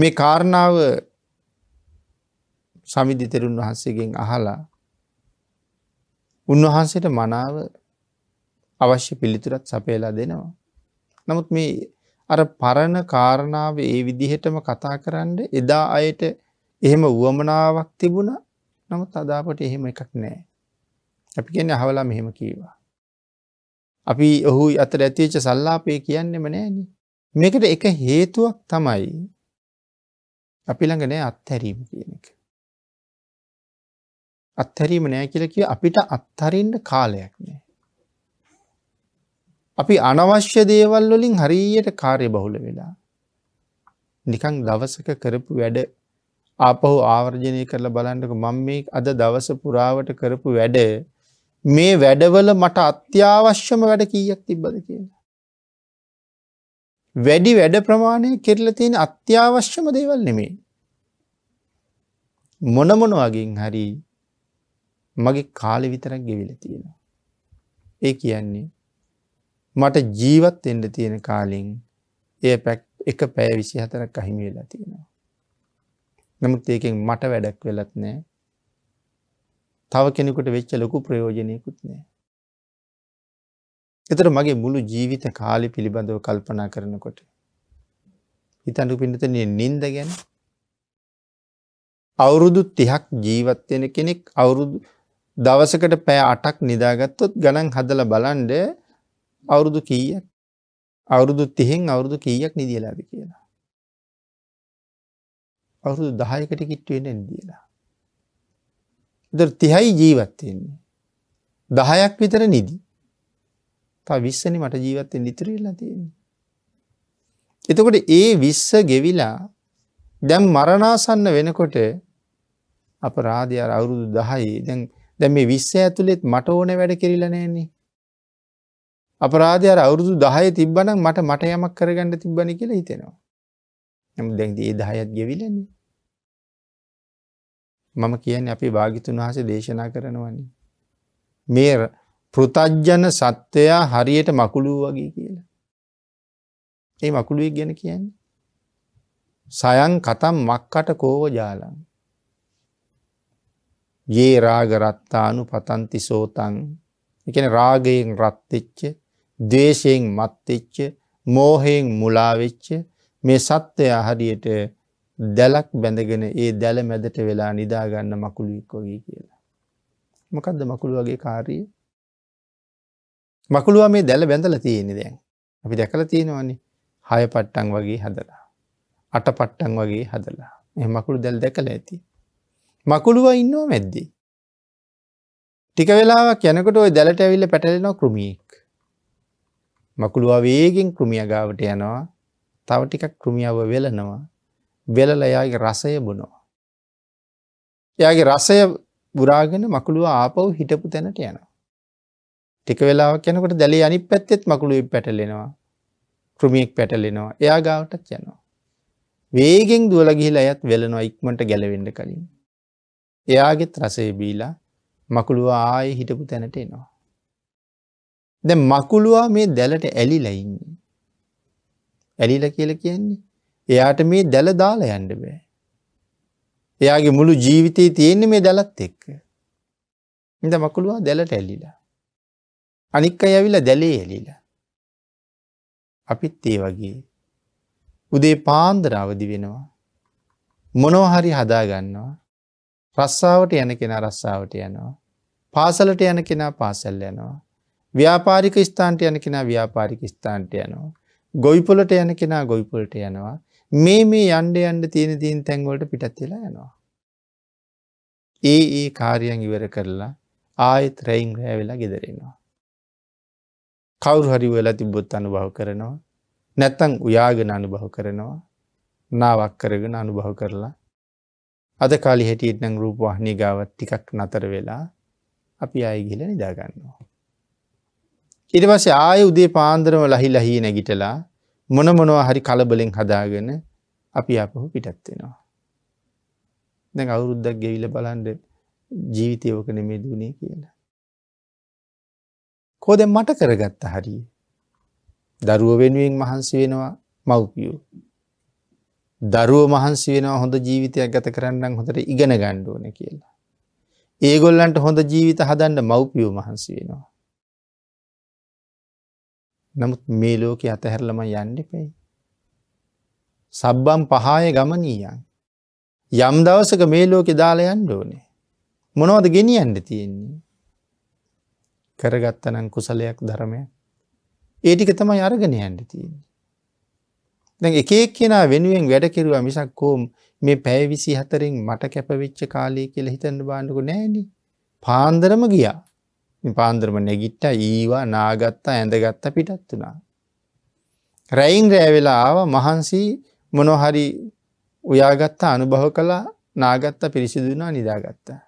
මේ කාරණාව සමිධිතරුන් වහන්සේගෙන් අහලා උන්වහන්සේට මනාව අවශ්‍ය පිළිතුරත් සපේලා දෙනවා. නමුත් මේ අර පරණ කාරණාව ඒ විදිහටම කතා කරන්න එදා අයට එහෙම වුවමනාවක් තිබුණ නමුත් අදාපට එහෙම එකක් නෑ. අපි කියන්නේ අහවලා මෙහෙම කීවා. අපි ඔහු අතර ඇතිච සල්ලාපය කියන්නෙම නෑනේ මේකට එක හේතුවක් තමයි අපි ළඟ නෑ අත්හැරීම කියන එක. අත්හැරීම නෑ කියල කිය අපිට අත්හරින්ට කාලයක් නෑ. අපි අනවශ්‍ය දේවල් වලින් හරියට කාරය බහුල වෙලා. නිකං දවසක කරපු වැඩ ආපහු ආවර්ජනය කරලා බලන්ටක මං මේ අද දවස පුරාවට කරපු වැඩ මේ වැඩවල මට අත්‍යවශ්‍යම වැඩ කීයක් තිබ්බද කියලා. වැඩි වැඩ ප්‍රමාණය කෙරලා තියෙන අත්‍යවශ්‍යම දේවල් නෙමේ. මොනමොන වගේින් හරි මගේ කාලෙ විතරක් ගෙවිල තියෙනවා. ඒ කියන්නේ මට ජීවත් එන්ඩ තියෙන කාලින් ඒ පැක් එක පැය විසි හතරක් අහිමි වෙලා තියෙනවා. නමුත් ඒකෙන් මට වැඩක් වෙලත් නෑ තව කෙනෙකුට වෙච්ච ලොකු ප්‍රයෝජනයකුත් නෑ. එතර මගේ මුළු ජීවිත කාලි පිළිබඳව කල්පනා කරනකොට. හිතඩු පිඩිතනය නින්ද ගැන අවුරුදු තිහක් ජීවත්වෙන කෙනෙක් අවුරුදු දවසකට පෑ අටක් නිදාගත්තොත් ගණන් හදල බලන්ඩ අවුරුදු කීයක් අවුරුදු තිහෙන් අවුරුදු කීයක් නිදියලාද කියලා. අවුරුදු දහයකට කිට්ටුවෙන නිදියලා. ද තිහයි ජීවත්වයෙන්නේ. දහයක් විතර නිදී. තව විස්සන මට ජීවත්තෙන් ඉතුරල්ලා තියෙන්නේ. එතකොට ඒ විස්ස ගෙවිලා දැම් මරණාසන්න වෙනකොට අප රාධයාර අවුරුදු දහයි දැන් දැම මේ විස්ස ඇතුළෙත් මට ඕන වැඩ කෙරිලනෑන්නේ. අප රාධයාර අවුරුදු දහය තිබ්බනම් මට මට යමක් කරගන්න තිබ්බන කියලා හිතෙනවා. නම දැන්ද ඒ දහයත් ගෙවිලන්නේ. මම කියන්නේ අපි භාගිතුන් වහස දේශනා කරනවන්නේ. මේ පෘතජ්ජන සත්වයා හරියට මකුළු වගේ කියලා. ඒ මකුළුවෙක් ගැන කියන්නේ. සයන් කතම් මක්කට කෝව ජාලන්. ඒ රාගරත්තානු පතන්ති සෝතන් එකන රාගයෙන් රත්තිච්ච දේශයෙන් මත්තිච්ච මෝහයෙන් මුලාවෙච්ච මේ සත්වයා හරියට දැලක් බැඳගෙන ඒ දැල මැදට වෙලා නිදාගන්න මකුළුවෙක් වගේ කියලා. මොකක්ද මකුළු වගේ කාරී මකුළුව මේ දැල බැඳල තියෙනෙ දැන් අපි දැකල තියෙනවන්නේ හය පට්ටන් වගේ හදලා අට පට්ටන් වගේ හදලා එ මකුළු දැල් දැකල ඇති මකුළුව ඉන්නෝ මැද්දී ටික වෙලාක් යනකට ඔය දැලට ඇවිල්ල පැටලෙන කෘමියෙක් මකුළුව වේගෙන් කෘමිය ගාවට යනවා තව ටිකක් කෘමියාව වෙලනවා වෙලල එයාගේ රසය බොනවා එයාගේ රසය බුරාගෙන මකුළුව ආපව් හිටපු තැනට යනවා ටික වෙලාවක් යනකොට දැලේ අනිත් පැත්තෙත් මකුළුයි පැටලෙනවා. කෘමියෙක් පැටලෙනවා. එයා ගාවටත් යනවා. වේගෙන් දුවලා ගිහිලා එයත් වෙලනවා ඉක්මනට ගැලවෙන්න කලින්. එයාගෙත් රසය බීලා මකුළුවා ආයේ හිටපු තැනට එනවා. දැ මකුළුවා මේ දැලට ඇලිලා ඉන්නේ. ඇලිලා කියල කියන්නේ. එයාට මේ දැල දාලා යන්න බෑ. එයාගේ මුළු ජීවිතයේ තියෙන්නේ මේ දැලත් එක්ක. ඉඳ මකුළුවා දැලට ඇලිලා. අනික් අය ඇවිල්ලා දැලේ එලිලා. අපිත් ඒ වගේ උදේ පාන්දර අවදි වෙනවා මොනෝහරි හදාගන්නවා රස්සාාවට යන කෙනා රස්සාාවට යනවා පාසලට යන කෙනා පාසැල් යනවා ව්‍යාපාරික ස්ථාන්ට යන කෙනා ව්‍යාපාරික ස්ථාන්ට යනවා ගොයිපොලට යන කෙනා ගොයිපොලට යනවා මේ මේ යන්ඩ යන්ඩ තියෙන දීන් තැන්වලට පිටත්වෙලා යනවා ඒ ඒ කාරියන් ඉවර කරලා ආයෙත් රැයින් රෑ වෙලා ගෙදරෙනවා කවුරු හරි වෙලා තිබොත් අනුභව කරනවා. නැත්තං උයාගෙන අනුභව කරනවා. නාවක් කරගෙන අනුභව කරලා. අද කාලි හැටියට නං රූපවාහනය ගාවත් ටිකක් නතර වෙලා අපි අයගිල නිදාගන්නවා. ඉට පස ආය උදේ පාන්දරම ලහි ලහී නැගිටලා මොන මොනවා හරි කලබලෙන් හදාගෙන අපි අපහු පිටත්වෙනවා. දැ අවුරුද්දක් ගෙවිල බලන්ඩ ජීවිතයෝක නෙමේ දුණේ කියලා. කෝද මට කරගත්ත හරිය. දරුව වෙනුවෙන් මහන්සි වෙනවා මව්පියූ. දරුව මහන්සි වෙනවා හොඳ ජීවිතයක් ගත කරන්නම් හොඳට ඉගෙන ගණ්ඩුවන කියලා. ඒගොල්ලන්ට හොඳ ජීවිත හදන්න මව්පියෝ මහන්සි වෙනවා. නමුත් මේ ලෝකෙ අතහැරලම යන්නෙපෙයි. සබ්බම් පහාය ගමනීයන්. යම් දවසක මේ ලෝකෙ දාලා යන්න ඕනේ. මොනවද ගෙනියන්න තියෙන්නේ. කරගත්තනන් කුසලයක් ධර්මය ඒටික තමයි අරගෙන යන්න තියෙන්නේ. දැන් එකක් කියෙනා වෙනුවෙන් වැඩකිරවා මිසක් කෝම් මේ පැෑවිසි හතරෙන් මට කැපවිච්ච කාලය කියල හිතන්න බාණ්ඩකු නෑන පාන්දරම ගියා පාන්දරම නැගිට්ට ඒවා නාගත්තා ඇඳගත්ත පිටත් වනා. රැයින් රෑවෙලාව මහන්සි මොනොහරි උයාගත්තා අනුභව කලා නාගත්ත පිරිසිදුනා නිදාගත්තා.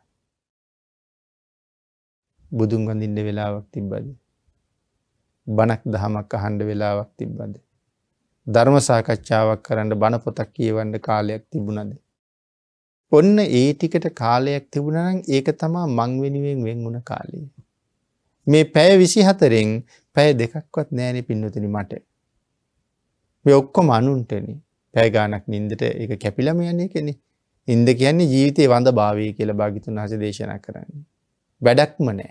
බුදුන් වඳින්න වෙලාවක් තිබ්බද. බණක් දහමක් අහන්ඩ වෙලාවක් තිබ්බද. ධර්ම සාකච්ඡාවක් කරන්න බණපොතක් කියවන්න කාලයක් තිබුණද. ඔන්න ඒ ටිකට කාලයක් තිබුණනම් ඒක තමා මං වෙනුවෙන් වෙන්ගුණ කාලය. මේ පැය විසි හතරෙන් පැය දෙකක්වත් නෑන පින්නතන මට. මේ ඔක්කොම අනුන්ටන පැයගානක් නින්දට ඒ කැපිලම යන්නේ කෙනෙ ඉන්ද කියන්නේ ජීවිතය වඳ භාවය කියල භාගිතුන් හස දේශනා කරන්නේ. වැඩක්ම නෑ.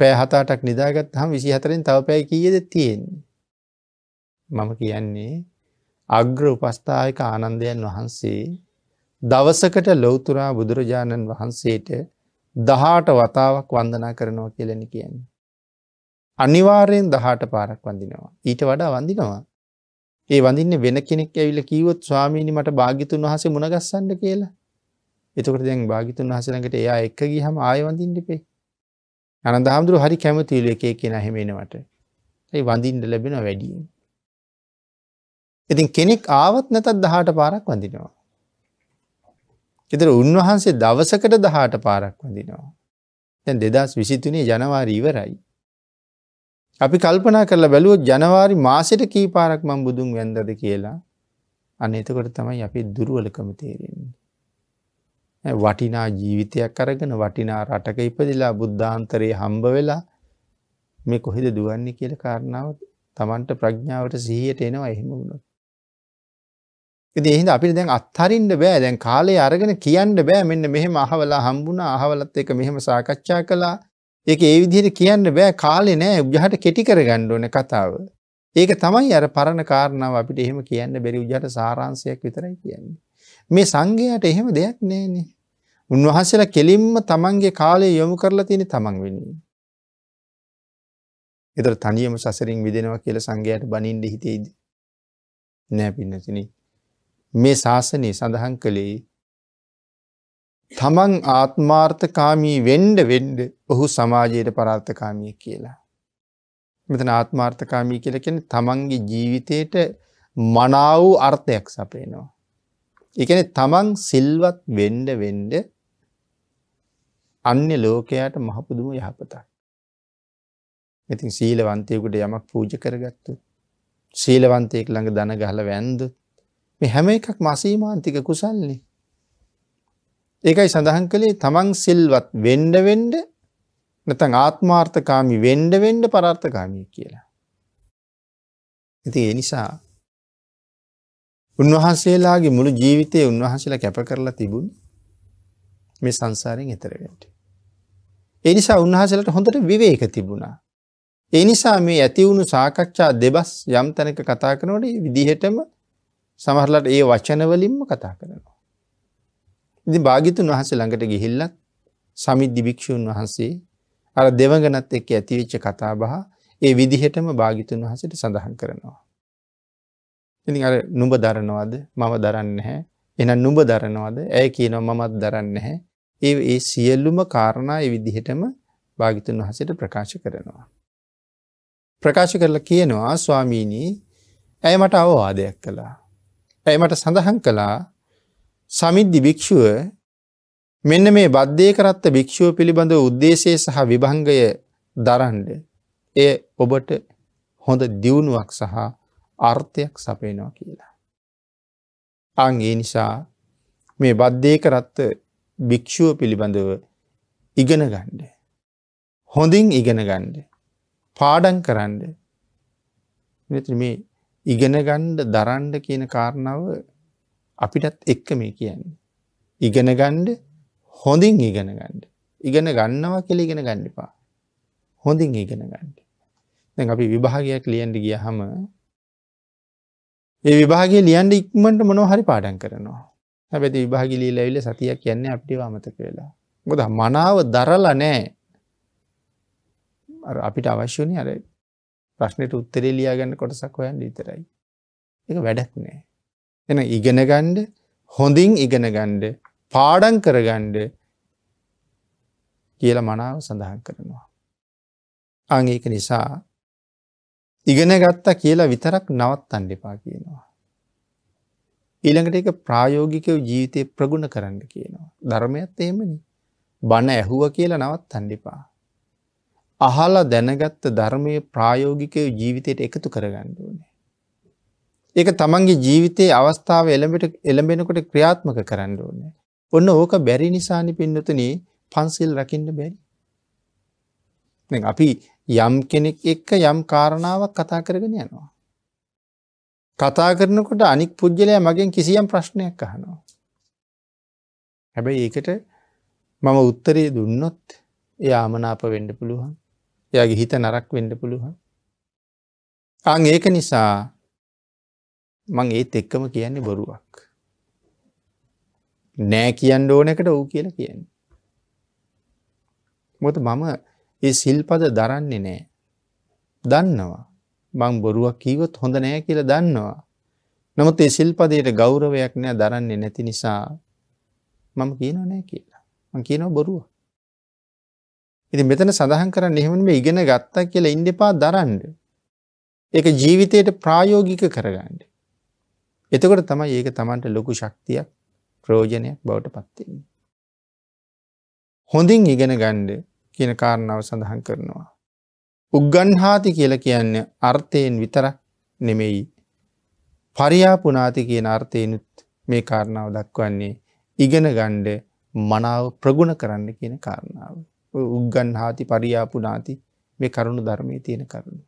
පෑ හතාටක් නිදාගත් හම් විසි හතරෙන් තව පැය කියද තියෙන්නේ. මම කියන්නේ අග්‍ර උපස්ථායක ආනන්දයන් වහන්සේ දවසකට ලොවතුරා බුදුරජාණන් වහන්සේට දහාට වතාවක් වන්දනා කරනවා කියලෙන කියන්නේ. අනිවාර්යෙන් දහට පාරක් වඳිනවා. ඊට වඩා වඳිනවා. ඒ වඳින්න වෙන කෙනෙක් ඇවිල කීවොත් ස්වාමීනි මට භාගිතුන් වහස මුණගස්සන්න කියලා. එතකට දැන් භාගිතුන් වහසළඟට එයා එක්ක ගිහම ආය වඳින්ඩිපේ. අන දහමුදුරු හරි කැමතිීල එක කියෙන හෙමෙනවට ඇයි වඳින්ට ලැබෙන වැඩියෙන්. ඉතින් කෙනෙක් ආවත් නැතත් දහට පාරක් වඳිනවා. එතර උන්වහන්සේ දවසකට දහට පාරක් වඳිනවා. තැන් දෙදස් විසිතුනේ ජනවාරී ඉවරයි. අපි කල්පනා කරලා බැලුවොත් ජනවාරි මාසට කී පාරක් මං බුදුන් වැන්දද කියලා අන්න එතකොට තමයි අපි දුරුවලකම තේරෙන්නේ. වටිනා ජීවිතයක් අරගෙන වටිනා රටක ඉපදිලා බුද්ධාන්තරයේ හම්බ වෙලා මේ කොහෙද දුවන්නේ කියල කාරණාව තමන්ට ප්‍රඥාවට සීහයට එනවා එහෙම වුණොත්. එහිද අපි දැන් අත්හරින්ට බෑ දැන් කාලේ අරගෙන කියන්න බෑ මෙන්න මෙහෙම අහවලා හම්බුණ අහවලත් එක මෙහෙම සාකච්ඡා කලා එක ඒ විදිහට කියන්න බෑ කාලේ නෑ උජහට කෙටි කරගන්න ඕන කතාව. ඒක තමයි අර පරණ කාරණාව අපිට එහෙම කියන්න බැරි උජාට සාරාංශයක් විතරයි කියන්නේ. මේ සංඝයාට එහෙම දෙයක් නැහැනේ. උන්වහන්සේලා කෙලින්ම තමන්ගේ කාලය යොමු කරලා තියෙන තමන් වෙනුවෙන්. ඒතර තනියම සසරින් මිදෙනවා කියලා සංඝයාට බනින්න හිතෙයිද? නෑ පින්නතිනි. මේ ශාසනය සඳහන් කළේ තමන් ආත්මාර්ථකාමී වෙන්න වෙන්න ඔහු සමාජයට පරාර්ථකාමී කියලා. මෙතන ආත්මාර්ථකාමී කියලකෙන තමන්ගේ ජීවිතයට මනාව අර්ථයක් සපේනවා. එකන තමන් සිල්වත් වෙන්ඩ වෙන්ඩ අන්‍ය ලෝකයට මහපුදුම යහපතයි. ඉතින් සීලවන්තයකුට යමක් පූජ කරගත්තු. සීලවන්තයෙක් ළඟ දන ගහල වැන්ද. මේ හැම එකක් මසීමාන්තික කුසල්න්නේ. ඒකයි සඳහන් කළේ තමන් සිල්වත් වෙන්ඩ වෙන්ඩ නැතන් ආත්මාර්ථකාමි වෙන්ඩ වෙන්ඩ පරාර්ථකාමී කියලා. ඇති ඒ නිසා උන්වහන්සේලාගේ මුළු ජීවිතය උන්වහන්සේලා කැප කරලා තිබුණ මේ සංසාරයෙන් එතරවෙන්ට. ඒ නිසා උන්වහසලට හොඳට විවේක තිබුණා. ඒ නිසා මේ ඇතිවුණු සාකච්ඡා දෙබස් යම් තැනක කතා කරනවට විදිහටම සමහරලට ඒ වචනවලින්ම කතා කරනවා. ඉති භාගිතුන් වහස ළඟට ගිහිල්ලත් සමිද්ධි භික්‍ෂූන් වහන්සේ අර දෙවඟනත් එක්ක ඇතිවිච්ච කතාබහ ඒ විදිහටම භාගිතුන් වහසට සඳහන් කරනවා. ඉතින් අර නුඹ දරනවද මම දරන්න හැ එන නුඹ දරනවද ඇය කියනවා මමත් දරන්න හැ ඒ ඒ සියල්ලුම කාරණා ඒ විදිහටම භාගිතුන් වහසට ප්‍රකාශ කරනවා. ප්‍රකාශ කරලා කියනවා ස්වාමීණී ඇය මට අවවාදයක් කළා. ඇය මට සඳහන් කළා සමිද්ධි භික්‍ෂුව මෙන්න මේ බද්ධය කරත්ත භික්‍ෂුව පිළිබඳ උද්දේශය සහ විභංගය දරන්ඩ. එය ඔබට හොඳ දියුණුවක් සහ අර්ථයක් සපේනවා කියලා. අං ඒ නිසා මේ බද්ධය කරත්ත භික්‍ෂුව පිළිබඳව ඉගෙන ගණ්ඩ. හොඳින් ඉගෙන ගණ්ඩ. පාඩන් කරන්ඩ මෙති මේ ඉගෙනගණ්ඩ දරන්ඩ කියන කාරණාව අපිටත් එක්ක මේ කියන්නේ. ඉගෙනගණ්ඩ හොඳින් ඉගෙන ගණ්ඩ ඉගෙන ගන්නවා කෙළ ඉගෙන ගණ්ඩිපා හොඳින් ඉගෙන ගණ්ඩ දැ අපි විභාගයක් ලියන්ඩ ගිය හම ඒ විභාගේ ලියන්ඩ ඉක්මට මොනෝ හරි පාඩන් කරනවා හැබැති විභාගිලී ලැවිල සතියක් කියන්නේ අපිටි අමතක වෙලා ගොද මනාව දරල නෑ අපිට අවශ්‍යනි අර ප්‍රශ්නයට උත්තරේ ලියගන්න කොටසක් හොයන් ඉතරයි එක වැඩක් නෑ එන ඉගෙනගණ්ඩ හොඳින් ඉගෙනගණ්ඩ පාඩන් කරගන්ඩ කියල මනාව සඳහන් කරනවා. අංඒක නිසා ඉගෙන ගත්තා කියලා විතරක් නවත් අන්ඩිපා කියනවා. ඊළඟට එක ප්‍රායෝගිකව ජීවිතය ප්‍රගුණ කරන්න කියනවා. ධර්මයත් එහෙමනි බණ ඇහුව කියලා නවත් අන්ඩිපා. අහලා දැනගත්ත ධර්මය ප්‍රායෝගිකය ජීවිතයට එකතු කරගණ්ඩුවනේ. ඒක තමන්ගේ ජීවිතයේ අවස්ථාව එළඹෙනකොට ක්‍රියාත්මක කරන්න ඕනේ. ඔන්න ඕක බැරි නිසානි පින්නතුනේ පන්සිල් රකින්න බැරි. අපි යම් කෙනෙක් එක්ක යම් කාරණාවක් කතා කරගෙන යනවා. කතා කරනකොට අනික් පුද්ගලය මගෙන් කිසියම් ප්‍රශ්නයක් අහනවා. හැබැයි ඒකට මම උත්තරේ දුන්නොත් එය ආමනාප වෙන්ඩ පුළුවන් එයාගේ හිත නරක් වෙන්ඩ පුළුවන් අං ඒක නිසා මං ඒත් එක්කම කියන්නේ බොරුවක් නෑ කියන්න ඕනකට ඔවු කියල කියන්නේ. මොත මම ඒ සිල්පද දරන්නේ නෑ. දන්නවා මං බොරුවක් කීවොත් හොඳ නෑ කියල දන්නවා. නමුත් ඒ සිල්පදයට ගෞරවයක් නෑ දරන්නේ නැති නිසා මම කියනව නෑ කියලා මං කියනව බොරුව. ඉති මෙතන සඳහන් කරන්න එහෙමම ඉගෙන ගත්තා කියලා ඉන්ඩපා දරන්ඩ. එක ජීවිතයට ප්‍රායෝගික කරගන්න. එතකොට තමයි ඒක තමන්ට ලොකු ශක්තියක් ප්‍රෝජනයක් බවට පත්තින්නේ. හොඳින් ඉගෙන ගණ්ඩ කියන කාරණාව සඳහන් කරනවා. උග්ගන්හාති කියල කියන්න අර්ථයෙන් විතරක් නෙමෙයි. පරියාපුනාති කියන අර්ථයනුත් මේ කාරණාව දක්වන්නේ ඉගෙන ගණ්ඩ මනාව ප්‍රගුණ කරන්න කියන කාරණාව. උග්ගන් හාති පරියාපුනාති මේ කරුණු ධර්මය තියෙන කරුණු.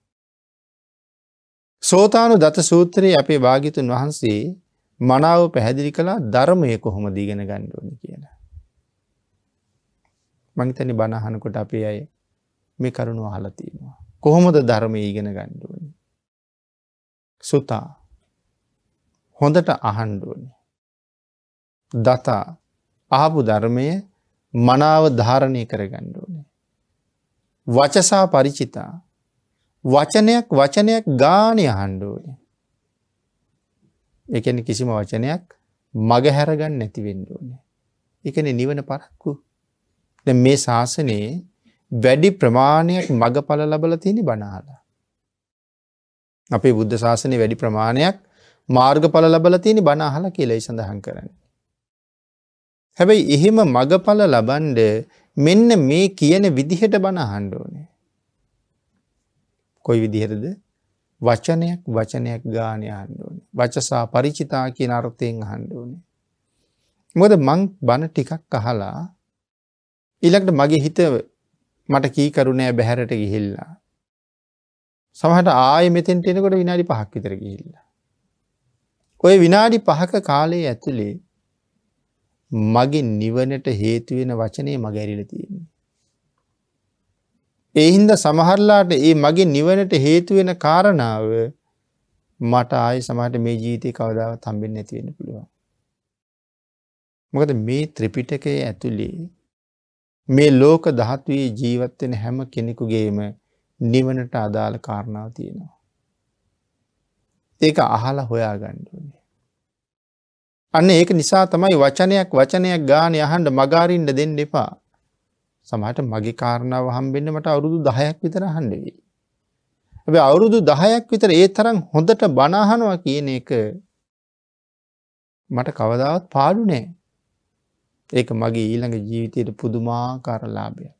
සෝතානු දත සූත්‍රයේ අපේ භාගිතුන් වහන්සේ මනාව පැහැදිලි කළා ධර්මය කොහොමද ඉගෙන ගණ්ඩෝන කියලා. මංතනි බණහනකොට අපේ අය මේ කරුණු අහලතිීමවා. කොහොමද ධර්මය ඉගෙන ගණ්ඩුවනි. සුතා හොඳට අහන්ඩුවනි. දතා ආපු ධර්මය මනාව ධාරණය කරගණ්ඩුවනේ. වචසා පරිචිතා වචනයක් වචනයක් ගානය හන්ඩුවනේ. එකන කිසිම වචනයක් මග හැරගන්න නැතිවෙන්න ඕනේ. එකන නිවන පරක්කු. ද මේ ශාසනයේ වැඩි ප්‍රමාණයක් මග පල ලබල තියෙන බනාලා. අපේ බුද්ධ ශාසනය වැඩි ප්‍රමාණයක් මාර්ග පල ලබල තියෙන බනාහල කියලයි සඳහන් කරන. හැබැයි එහෙම මග පල ලබන්ඩ මෙන්න මේ කියන විදිහට බණහන්ඩ ඕනේ. කොයි විදිහරද වචනයක් වචනයක් ගානයන්න වචසා පරිචිතා කියන අර්ථයෙන් අහන්ඩුවනේ. මොද මං බණ ටිකක් අහලා ඉලක්ට මගේ හිත මට කීකරුණෑ බැහැරට ගිහිල්ලා. සමහට ආය මෙතෙන්ට එනකොට විනාඩි පහක් විතර ගිහිල්ලා. ඔය විනාඩි පහක කාලයේ ඇතුළේ මගේ නිවනට හේතුවෙන වචනය මගැරිල තියන්නේ. එහින්ද සමහරලාට ඒ මගේ නිවනට හේතුවෙන කාරණාව මට ආය සමට මේ ජීවිතය කවදාවත් හම්බෙන් නැතිවෙන පුළුවන්. මොකද මේ ත්‍රිපිටකය ඇතුළේ මේ ලෝක දහත්වී ජීවත්වෙන හැම කෙනෙකුගේම නිවනට අදාළ කාරණාව තියෙනවා. ඒක අහල හොයා ගණ්ඩුවනේ. අන්න ඒක නිසා තමයි වචනයක් වචනයක් ගාන යහන්ට මගාරින්ට දෙන්න එපා සමහට මගේ කාරණාව හම්බෙන්න්නමට අවුරුදු දහයක් විතර හන්ඩවී. හැබැයි අවුරුදු 10ක් විතර ඒ තරම් හොඳට බණ අහනවා කියන එක මට කවදාවත් පාඩු නෑ. ඒක මගේ ඊළඟ ජීවිතයට පුදුමාකාර ලාභයක්.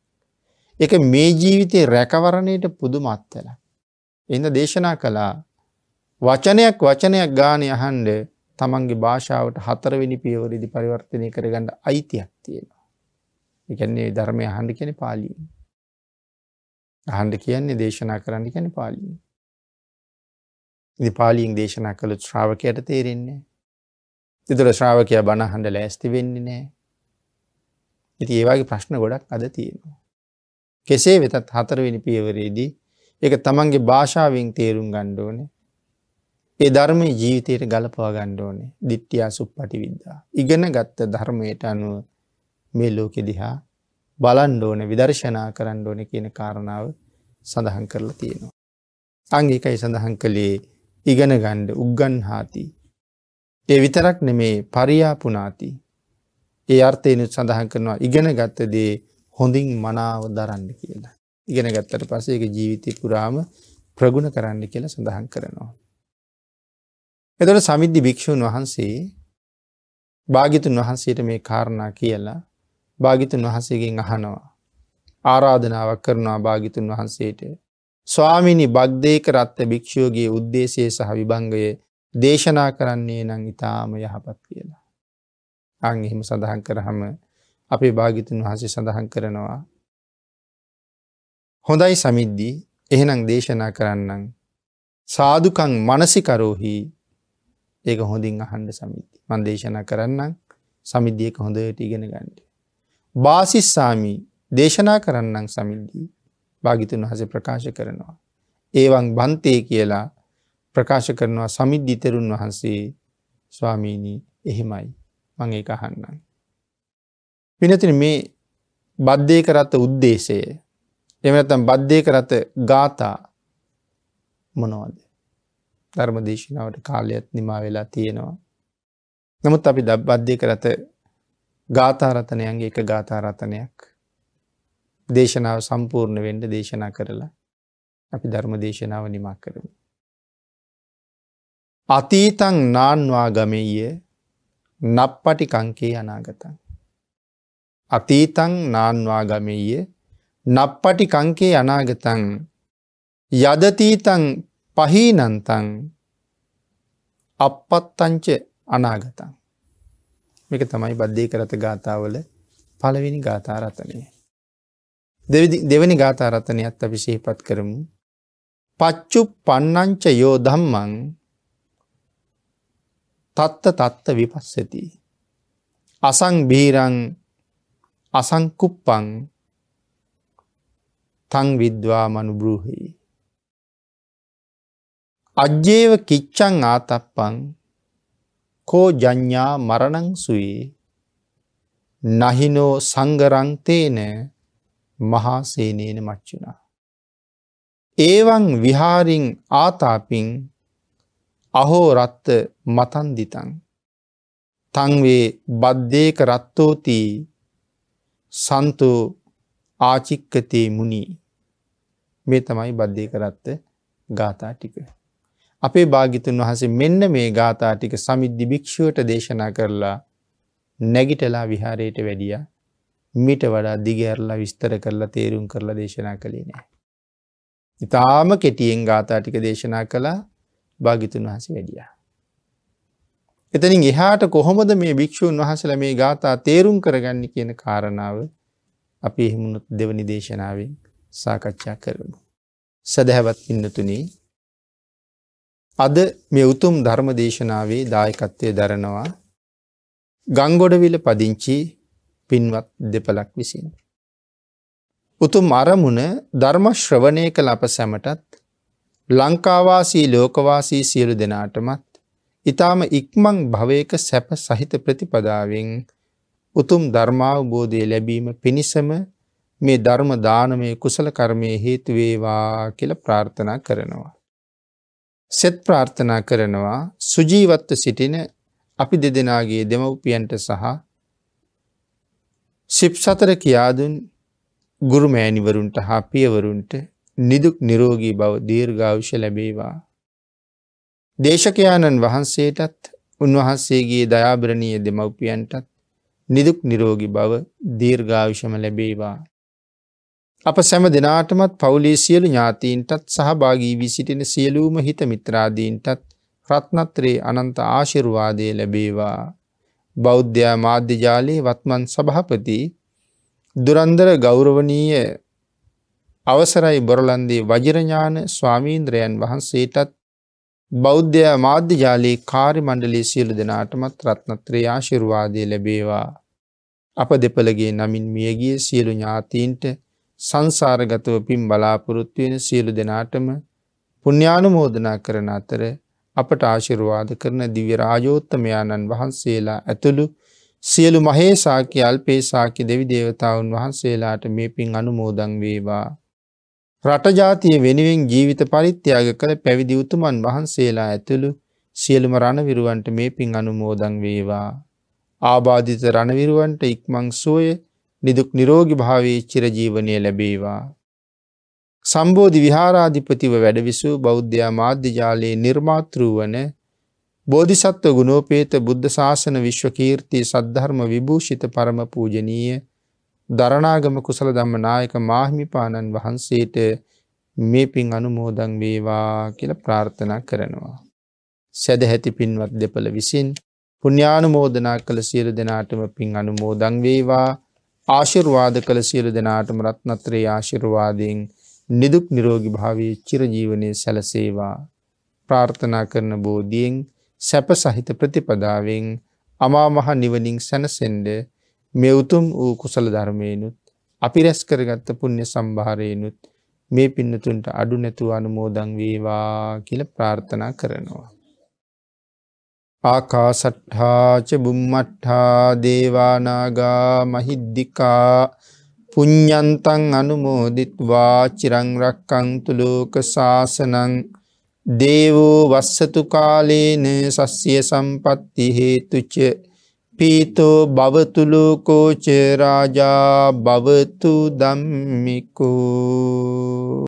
ඒක මේ ජීවිතේ රැකවරණයට පුදුම අත්වෙලා. එන්න දේශනා කළා වචනයක් වචනයක් ගානය අහන්ඩ තමන්ගේ භාෂාවට හතරවෙනි පියවරදි පරිවර්තනය කරගන්න අයිතියක් තියෙනවා. එකන්නේ ධර්මය හන්ඩි කෙන පාලීම. අහන්ඩ කියන්නේ දේශනා කරන්න ගැන පාලියෙන්. ඉදි පාලියෙන් දේශනා කළු ශ්‍රාවකයට තේරෙන්නේ. තිතුර ශ්‍රාවකය බණහන්ඩ ලෑස්ති වෙන්නේ නෑ. ඉති ඒවාගේ ප්‍රශ්න ගොඩක් අද තියෙනවා. කෙසේ වෙතත් හතරවෙනි පියවරේදී එක තමන්ගේ භාෂාවෙන් තේරුම් ගණ්ඩෝනේ ඒ ධර්මය ජීවිතයට ගලපා ගණ්ඩෝනේ දිට්ටියා සුප් පටිවිද්දා. ඉගෙන ගත්ත ධර්මයට අනුව මේ ලෝකෙ දිහා බලන්ඩ ඕන විදර්ශනා කරන්න ඕන කියන කාරණාව සඳහන් කරලා තියෙනවා. අංගිකයි සඳහන් කළේ ඉගෙන ගණ්ඩ උග්ගන් හාති. ඒ විතරක් නෙමේ පරියාපුනාති. ඒ අර්ථයනුත් සඳහන් කරනවා ඉගෙන ගත්තදේ හොඳින් මනාව දරන්න කියලා. ඉගෙන ගත්තට පසේ එක ජීවිතය පුරාම ප්‍රගුණ කරන්න කියලා සඳහන් කරනවා. එතොට සමිද්ධි භික්‍ෂූන් වහන්සේ භාගිතුන් වහන්සේට මේ කාරණා කියලා භාගිතුන් වහන්සේගෙන් අහනවා. ආරාධනාවක් කරනවා භාගිතුන් වහන්සේට. ස්වාමිනි බග්ධේක රත්ත භික්‍ෂියෝගේ උද්දේශය සහ විභංගය දේශනා කරන්නේ නං ඉතාම යහපත් කියලා. අං එහෙම සඳහන් කරහම අපේ භාගිතුන් වහසේ සඳහන් කරනවා. හොඳයි සමිද්දී එහෙනම් දේශනා කරන්නන්. සාධකං මනසිකරෝහි ඒක හොඳින් අහන්ඩ සමිති මන් දේශනා කරන්නම් සමිද්ධියක හොඳට ඉගෙන ගන්ඩ. බාසිස්සාමී දේශනා කරන්නන් සමිල්දී භාගිතුන් වහස ප්‍රකාශ කරනවා. ඒවන් බන්තය කියලා ප්‍රකාශ කරනවා සමිද්ධිතරුන් වහන්සේ ස්වාමීණී එහෙමයි මගේ අහන්නන්. පිනතින මේ බද්ධය කරත්ත උද්දේශය එමනතම් බද්ධය කරත ගාතා මොනවද. ධර්මදේශනාවට කාලයත් නිමා වෙලා තියෙනවා. නමුත් අපි දබ්බද්ධය කරත ගාථාරතනයන්ගේ එක ගාථාරතනයක් දේශනාව සම්පූර්ණ වෙන්ඩ දේශනා කරලා අපි ධර්ම දේශනාව නිමක් කරමු. අතීතං නාන්වා ගමෙය නප්පටි කංකේ අනාගතන්. අතීතං නාන්වා ගමෙය නප්පටි කංකේ අනාගතන් යදතීතං පහීනන්තං අපපත්තංච අනාගතන්. මේක තමයි බද්ධය කරත ගාථාවල පළවෙනි ගාථාරතනය. දෙවැනි ගාථාරතනයත් අභිශේපත් කරමු. පච්චු පන්නංච යෝ දම්මං තත්ත තත්ත විපස්සති. අසං බීරං අසංකුප්පං තං විද්වා මනුබරෘහි. අජ්‍යේව කිච්චං ආතප්පං කෝ ජඥා මරණං සුයේ නහිනෝ සංගරංතේන මහාසේනේන මච්චුනා. ඒවන් විහාරිං ආතාපින් අහෝ රත්ත මතන්දිතන්. තංවේ බද්ධයක රත්තෝතිී සන්තු ආචික්කතේ මුණී මේ තමයි බද්ධය කරත්ත ගාථා ටික. අපේ භාගිතුන් වහසේ මෙන්න මේ ගාථා ටික සමිද්ධි භික්‍ෂුවට දේශනා කරලා නැගිටලා විහාරයට වැඩිය මිට වඩා දිගඇරලා විස්තර කරලා තේරුම් කරලා දේශනා කළේ නෑ. ඉතාම කෙටියෙන් ගාථා ටික දේශනා කළා භාගිතුන් වහසේ වැඩියා. එතනින් එහාට කොහොමද මේ භික්‍ෂූන් වහසල මේ ගාථා තේරුම් කරගන්න කියන කාරණාව අපි එහෙමුණුත් දෙවනි දේශනාවෙන් සාකච්ඡා කරනු. සැදැහැවත් ඉන්නතුනේ අද මේ උතුම් ධර්ම දේශනාවේ දායකත්වය දරනවා ගංගොඩවිල පදිංචි පින්වත් දෙපලක් විසින්. උතුම් අරමුණ ධර්ම ශ්‍රවණය කළ අප සැමටත් ලංකාවාසී ලෝකවාසී සියලු දෙනාටමත් ඉතාම ඉක්මං භවයක සැප සහිත ප්‍රතිපදාවෙන් උතුම් ධර්මාවබෝධය ලැබීම පිණිසම මේ ධර්ම දානමය කුසල කර්මය හේතුවේවා කියල ප්‍රාර්ථනා කරනවා. සෙත් ප්‍රාර්ථනා කරනවා සුජීවත්ව සිටින අපි දෙදෙනගේ දෙමව්පියන්ට සහ සිප් සතර කියාදුන් ගුරුමෑනිවරුන්ට හා පියවරුන්ට නිදුක් නිරෝගී බව දීර්ඝාවෂ ලැබේවා. දේශකයාණන් වහන්සේටත් උන්වහන්සේගේ දයාබරණීය දෙමව්පියන්ටත් නිදුක් නිරෝගි බව දීර්ඝාවිෂම ලැබේවා. අප සැම දෙනාටමත් පවුලේ සියලු ඥාතීන්ටත් සහභාගී වී සිටින සියලූම හිත මිත්‍රාදීන්ටත් ප්‍රත්නත්‍රයේ අනන්ත ආශිරුවාදය ලැබේවා. බෞද්ධයා මාධ්‍යජාලයේ වත්මන් සභහපති දුරන්දර ගෞරවනීය අවසරයි බොරලන්දේ වජරඥාන ස්වාමීන්ද්‍රයන් වහන්සේටත් බෞද්ධය මාධ්‍යජාලයේ කාරි මණ්ඩලේ සියලු දෙනාටමත් රත්නත්‍රේ ආශිර්වාදය ලැබේවා. අප දෙපළගේ නමින් මියගිය සියලු ඥාතීන්ට සංසාරගතව පින් බලාපොරොත්තුවෙන සියලු දෙනාටම පුුණ්‍යානුමෝදනා කරන අතර අපට ආශිරවාද කරන දිවි රාජෝත්තමයාණන් වහන්සේලා ඇතුළු සියලු මහේසාකි අල්පේසාකි දෙවි දේවතාවුන් වහන්සේලාට මේ පින් අනුමෝදං වේවා. රටජාතිය වෙනුවෙන් ජීවිත පරිත්‍යාග කළ පැවිදි උතුමන් වහන්සේලා ඇතුළු සියලුම රණවිරුවන්ට මේ පින් අනුමෝදං වේවා. ආබාධිත රණවිරුවන්ට ඉක්මං සෝය නිදුක් නිරෝගි භාවයේ චිරජීවනය ලැබේවා. සම්බෝධි විහාරාධිපතිව වැඩවිසූ බෞද්ධයා මාධ්‍යජාලයේ නිර්මාතෘ වන බෝධිසත්ව ගුණෝපේත බුද්ධ ශාසන විශ්වකීර්තිය සද්ධර්ම විභූෂිත පරම පූජනීය දරණාගම කුසල ධම්මනායක මාහිමිපාණන් වහන්සේට මේ පින් අනුමෝදන් වේවා කියලා ප්‍රාර්ථනා කරනවා. සැදැහැති පින්වත් දෙපළ විසින් පුණ්‍යානුමෝදනා කළ සියලු දෙනාටම පින් අනුමෝදන් වේවා ආශිර්වාද කළ සියලු දෙනාටම රත්නත්‍රයේ ආශිර්වාදයෙන් නිදුක් නිරෝගී භාවයේ චිරජීවනයේ සැලසේවා ප්‍රාර්ථනා කරන බෝධියෙන් සැප සහිත ප්‍රතිපදාවෙන් අමා මහ නිවනින් සැනසෙන්න මේ උතුම් වූ කුසල ධර්මයෙන්ුත් අපි රැස් කරගත්ත පුණ්‍ය සම්භාරයෙන්ුත් මේ පින්නතුන්ට අඩු නැතුව අනුමෝදන් වේවා කියලා ප්‍රාර්ථනා කරනවා ආකාසට්හාච බුම්මට්හා දේවානාගා මහිද්දිකා පුඤ්ඥන්තන් අනුමෝදිත්වා චිරංරක්කංතු ලෝක ශාසනං දේවෝ වස්සතු කාලේන සස්්‍යය සම්පත්ති හේතුච පීතෝ භවතුලෝකෝචරාජා භවතු දම්මිකෝ